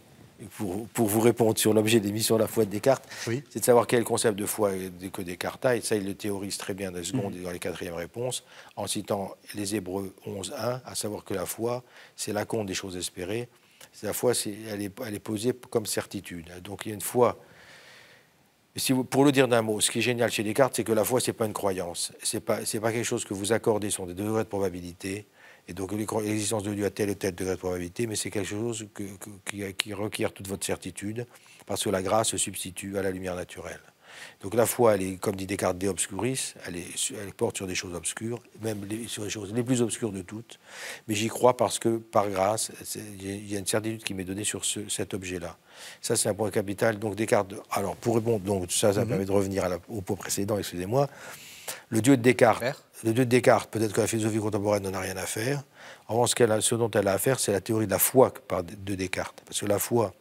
pour, vous répondre sur l'objet des missions de la foi de Descartes, c'est de savoir quel concept de foi que Descartes a, et ça il le théorise très bien dans les mm. et dans les quatrièmes réponses, en citant les Hébreux 11.1, à savoir que la foi, c'est la compte des choses espérées, la foi, elle, est, posée comme certitude. Donc il y a une foi. pour le dire d'un mot, ce qui est génial chez Descartes, c'est que la foi, ce n'est pas une croyance, ce n'est pas, pas quelque chose que vous accordez sur des degrés de probabilité, et donc l'existence de Dieu a tel et tel degré de probabilité, mais c'est quelque chose qui, requiert toute votre certitude, parce que la grâce se substitue à la lumière naturelle. Donc la foi, elle est, comme dit Descartes, de elle, est, elle porte sur des choses obscures, même sur les choses les plus obscures de toutes, mais j'y crois parce que, par grâce, il y a une certitude qui m'est donnée sur cet objet-là. Ça, c'est un point capital. Donc Descartes, alors pour répondre, donc, ça, ça mm-hmm. permet de revenir à au point précédent, excusez-moi, le Dieu de Descartes les deux Descartes, peut-être que la philosophie contemporaine n'en a rien à faire. En revanche, ce, a, ce dont elle a à faire, c'est la théorie de la foi par deux Descartes. Parce que la foi,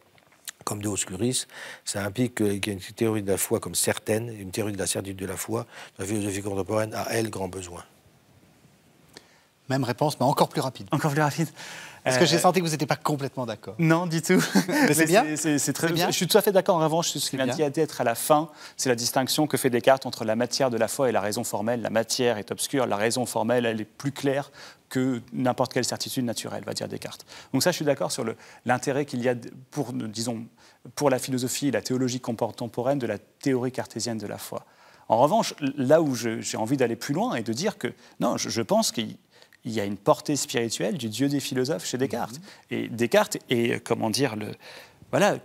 comme de Oscuris, ça implique qu'il y a une théorie de la foi comme certaine, une théorie de la certitude de la foi. La philosophie contemporaine a, elle, grand besoin. Même réponse, mais encore plus rapide. Encore plus rapide. Parce que j'ai euh, senti que vous n'étiez pas complètement d'accord. Non, du tout. [LAUGHS] c'est bien. C'est très bien. Je suis tout à fait d'accord. En revanche, ce qu'il m'a dit à être à la fin, c'est la distinction que fait Descartes entre la matière de la foi et la raison formelle. La matière est obscure, la raison formelle, elle est plus claire que n'importe quelle certitude naturelle, va dire Descartes. Donc ça, je suis d'accord sur l'intérêt qu'il y a pour, disons, pour la philosophie et la théologie contemporaine de la théorie cartésienne de la foi. En revanche, là où j'ai envie d'aller plus loin et de dire que non, je pense qu'il il y a une portée spirituelle du Dieu des philosophes chez Descartes. Mhm. Et Descartes est, comment dire, le, voilà,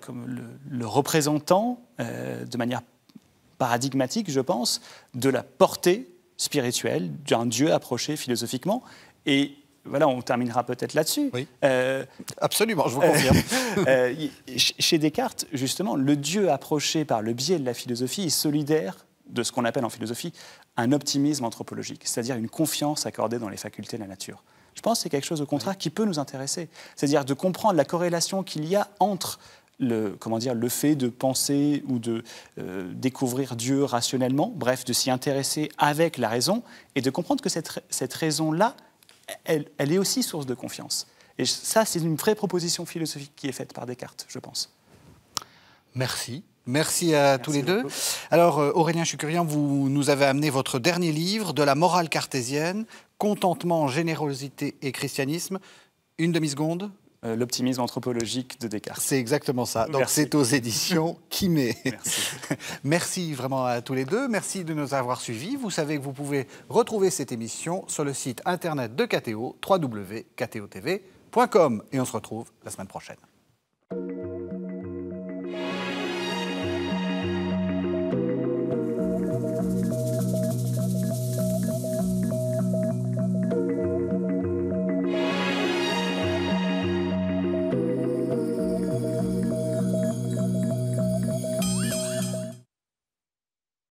le, représentant, euh, de manière paradigmatique, je pense, de la portée spirituelle d'un Dieu approché philosophiquement. Et voilà, on terminera peut-être là-dessus. Euh, Absolument, je vous euh, confirme. [LAUGHS] chez Descartes, justement, le Dieu approché par le biais de la philosophie est solidaire de ce qu'on appelle en philosophie un optimisme anthropologique, c'est-à-dire une confiance accordée dans les facultés de la nature. Je pense que c'est quelque chose au contraire qui peut nous intéresser, c'est-à-dire de comprendre la corrélation qu'il y a entre le, comment dire, le fait de penser ou de euh, découvrir Dieu rationnellement, bref, de s'y intéresser avec la raison, et de comprendre que cette, cette raison-là, elle, elle, est aussi source de confiance. Et ça, c'est une vraie proposition philosophique qui est faite par Descartes, je pense. Merci. Merci à tous les deux. Alors, euh, Aurélien Chucurian, vous nous avez amené votre dernier livre, De la morale cartésienne, Contentement, générosité et christianisme. Une demi-seconde euh, L'optimisme anthropologique de Descartes. C'est exactement ça. Donc c'est aux éditions [LAUGHS] Kimé. Merci. [LAUGHS] Merci vraiment à tous les deux. Merci de nous avoir suivis. Vous savez que vous pouvez retrouver cette émission sur le site internet de KTO, www.ktotv.com. Et on se retrouve la semaine prochaine.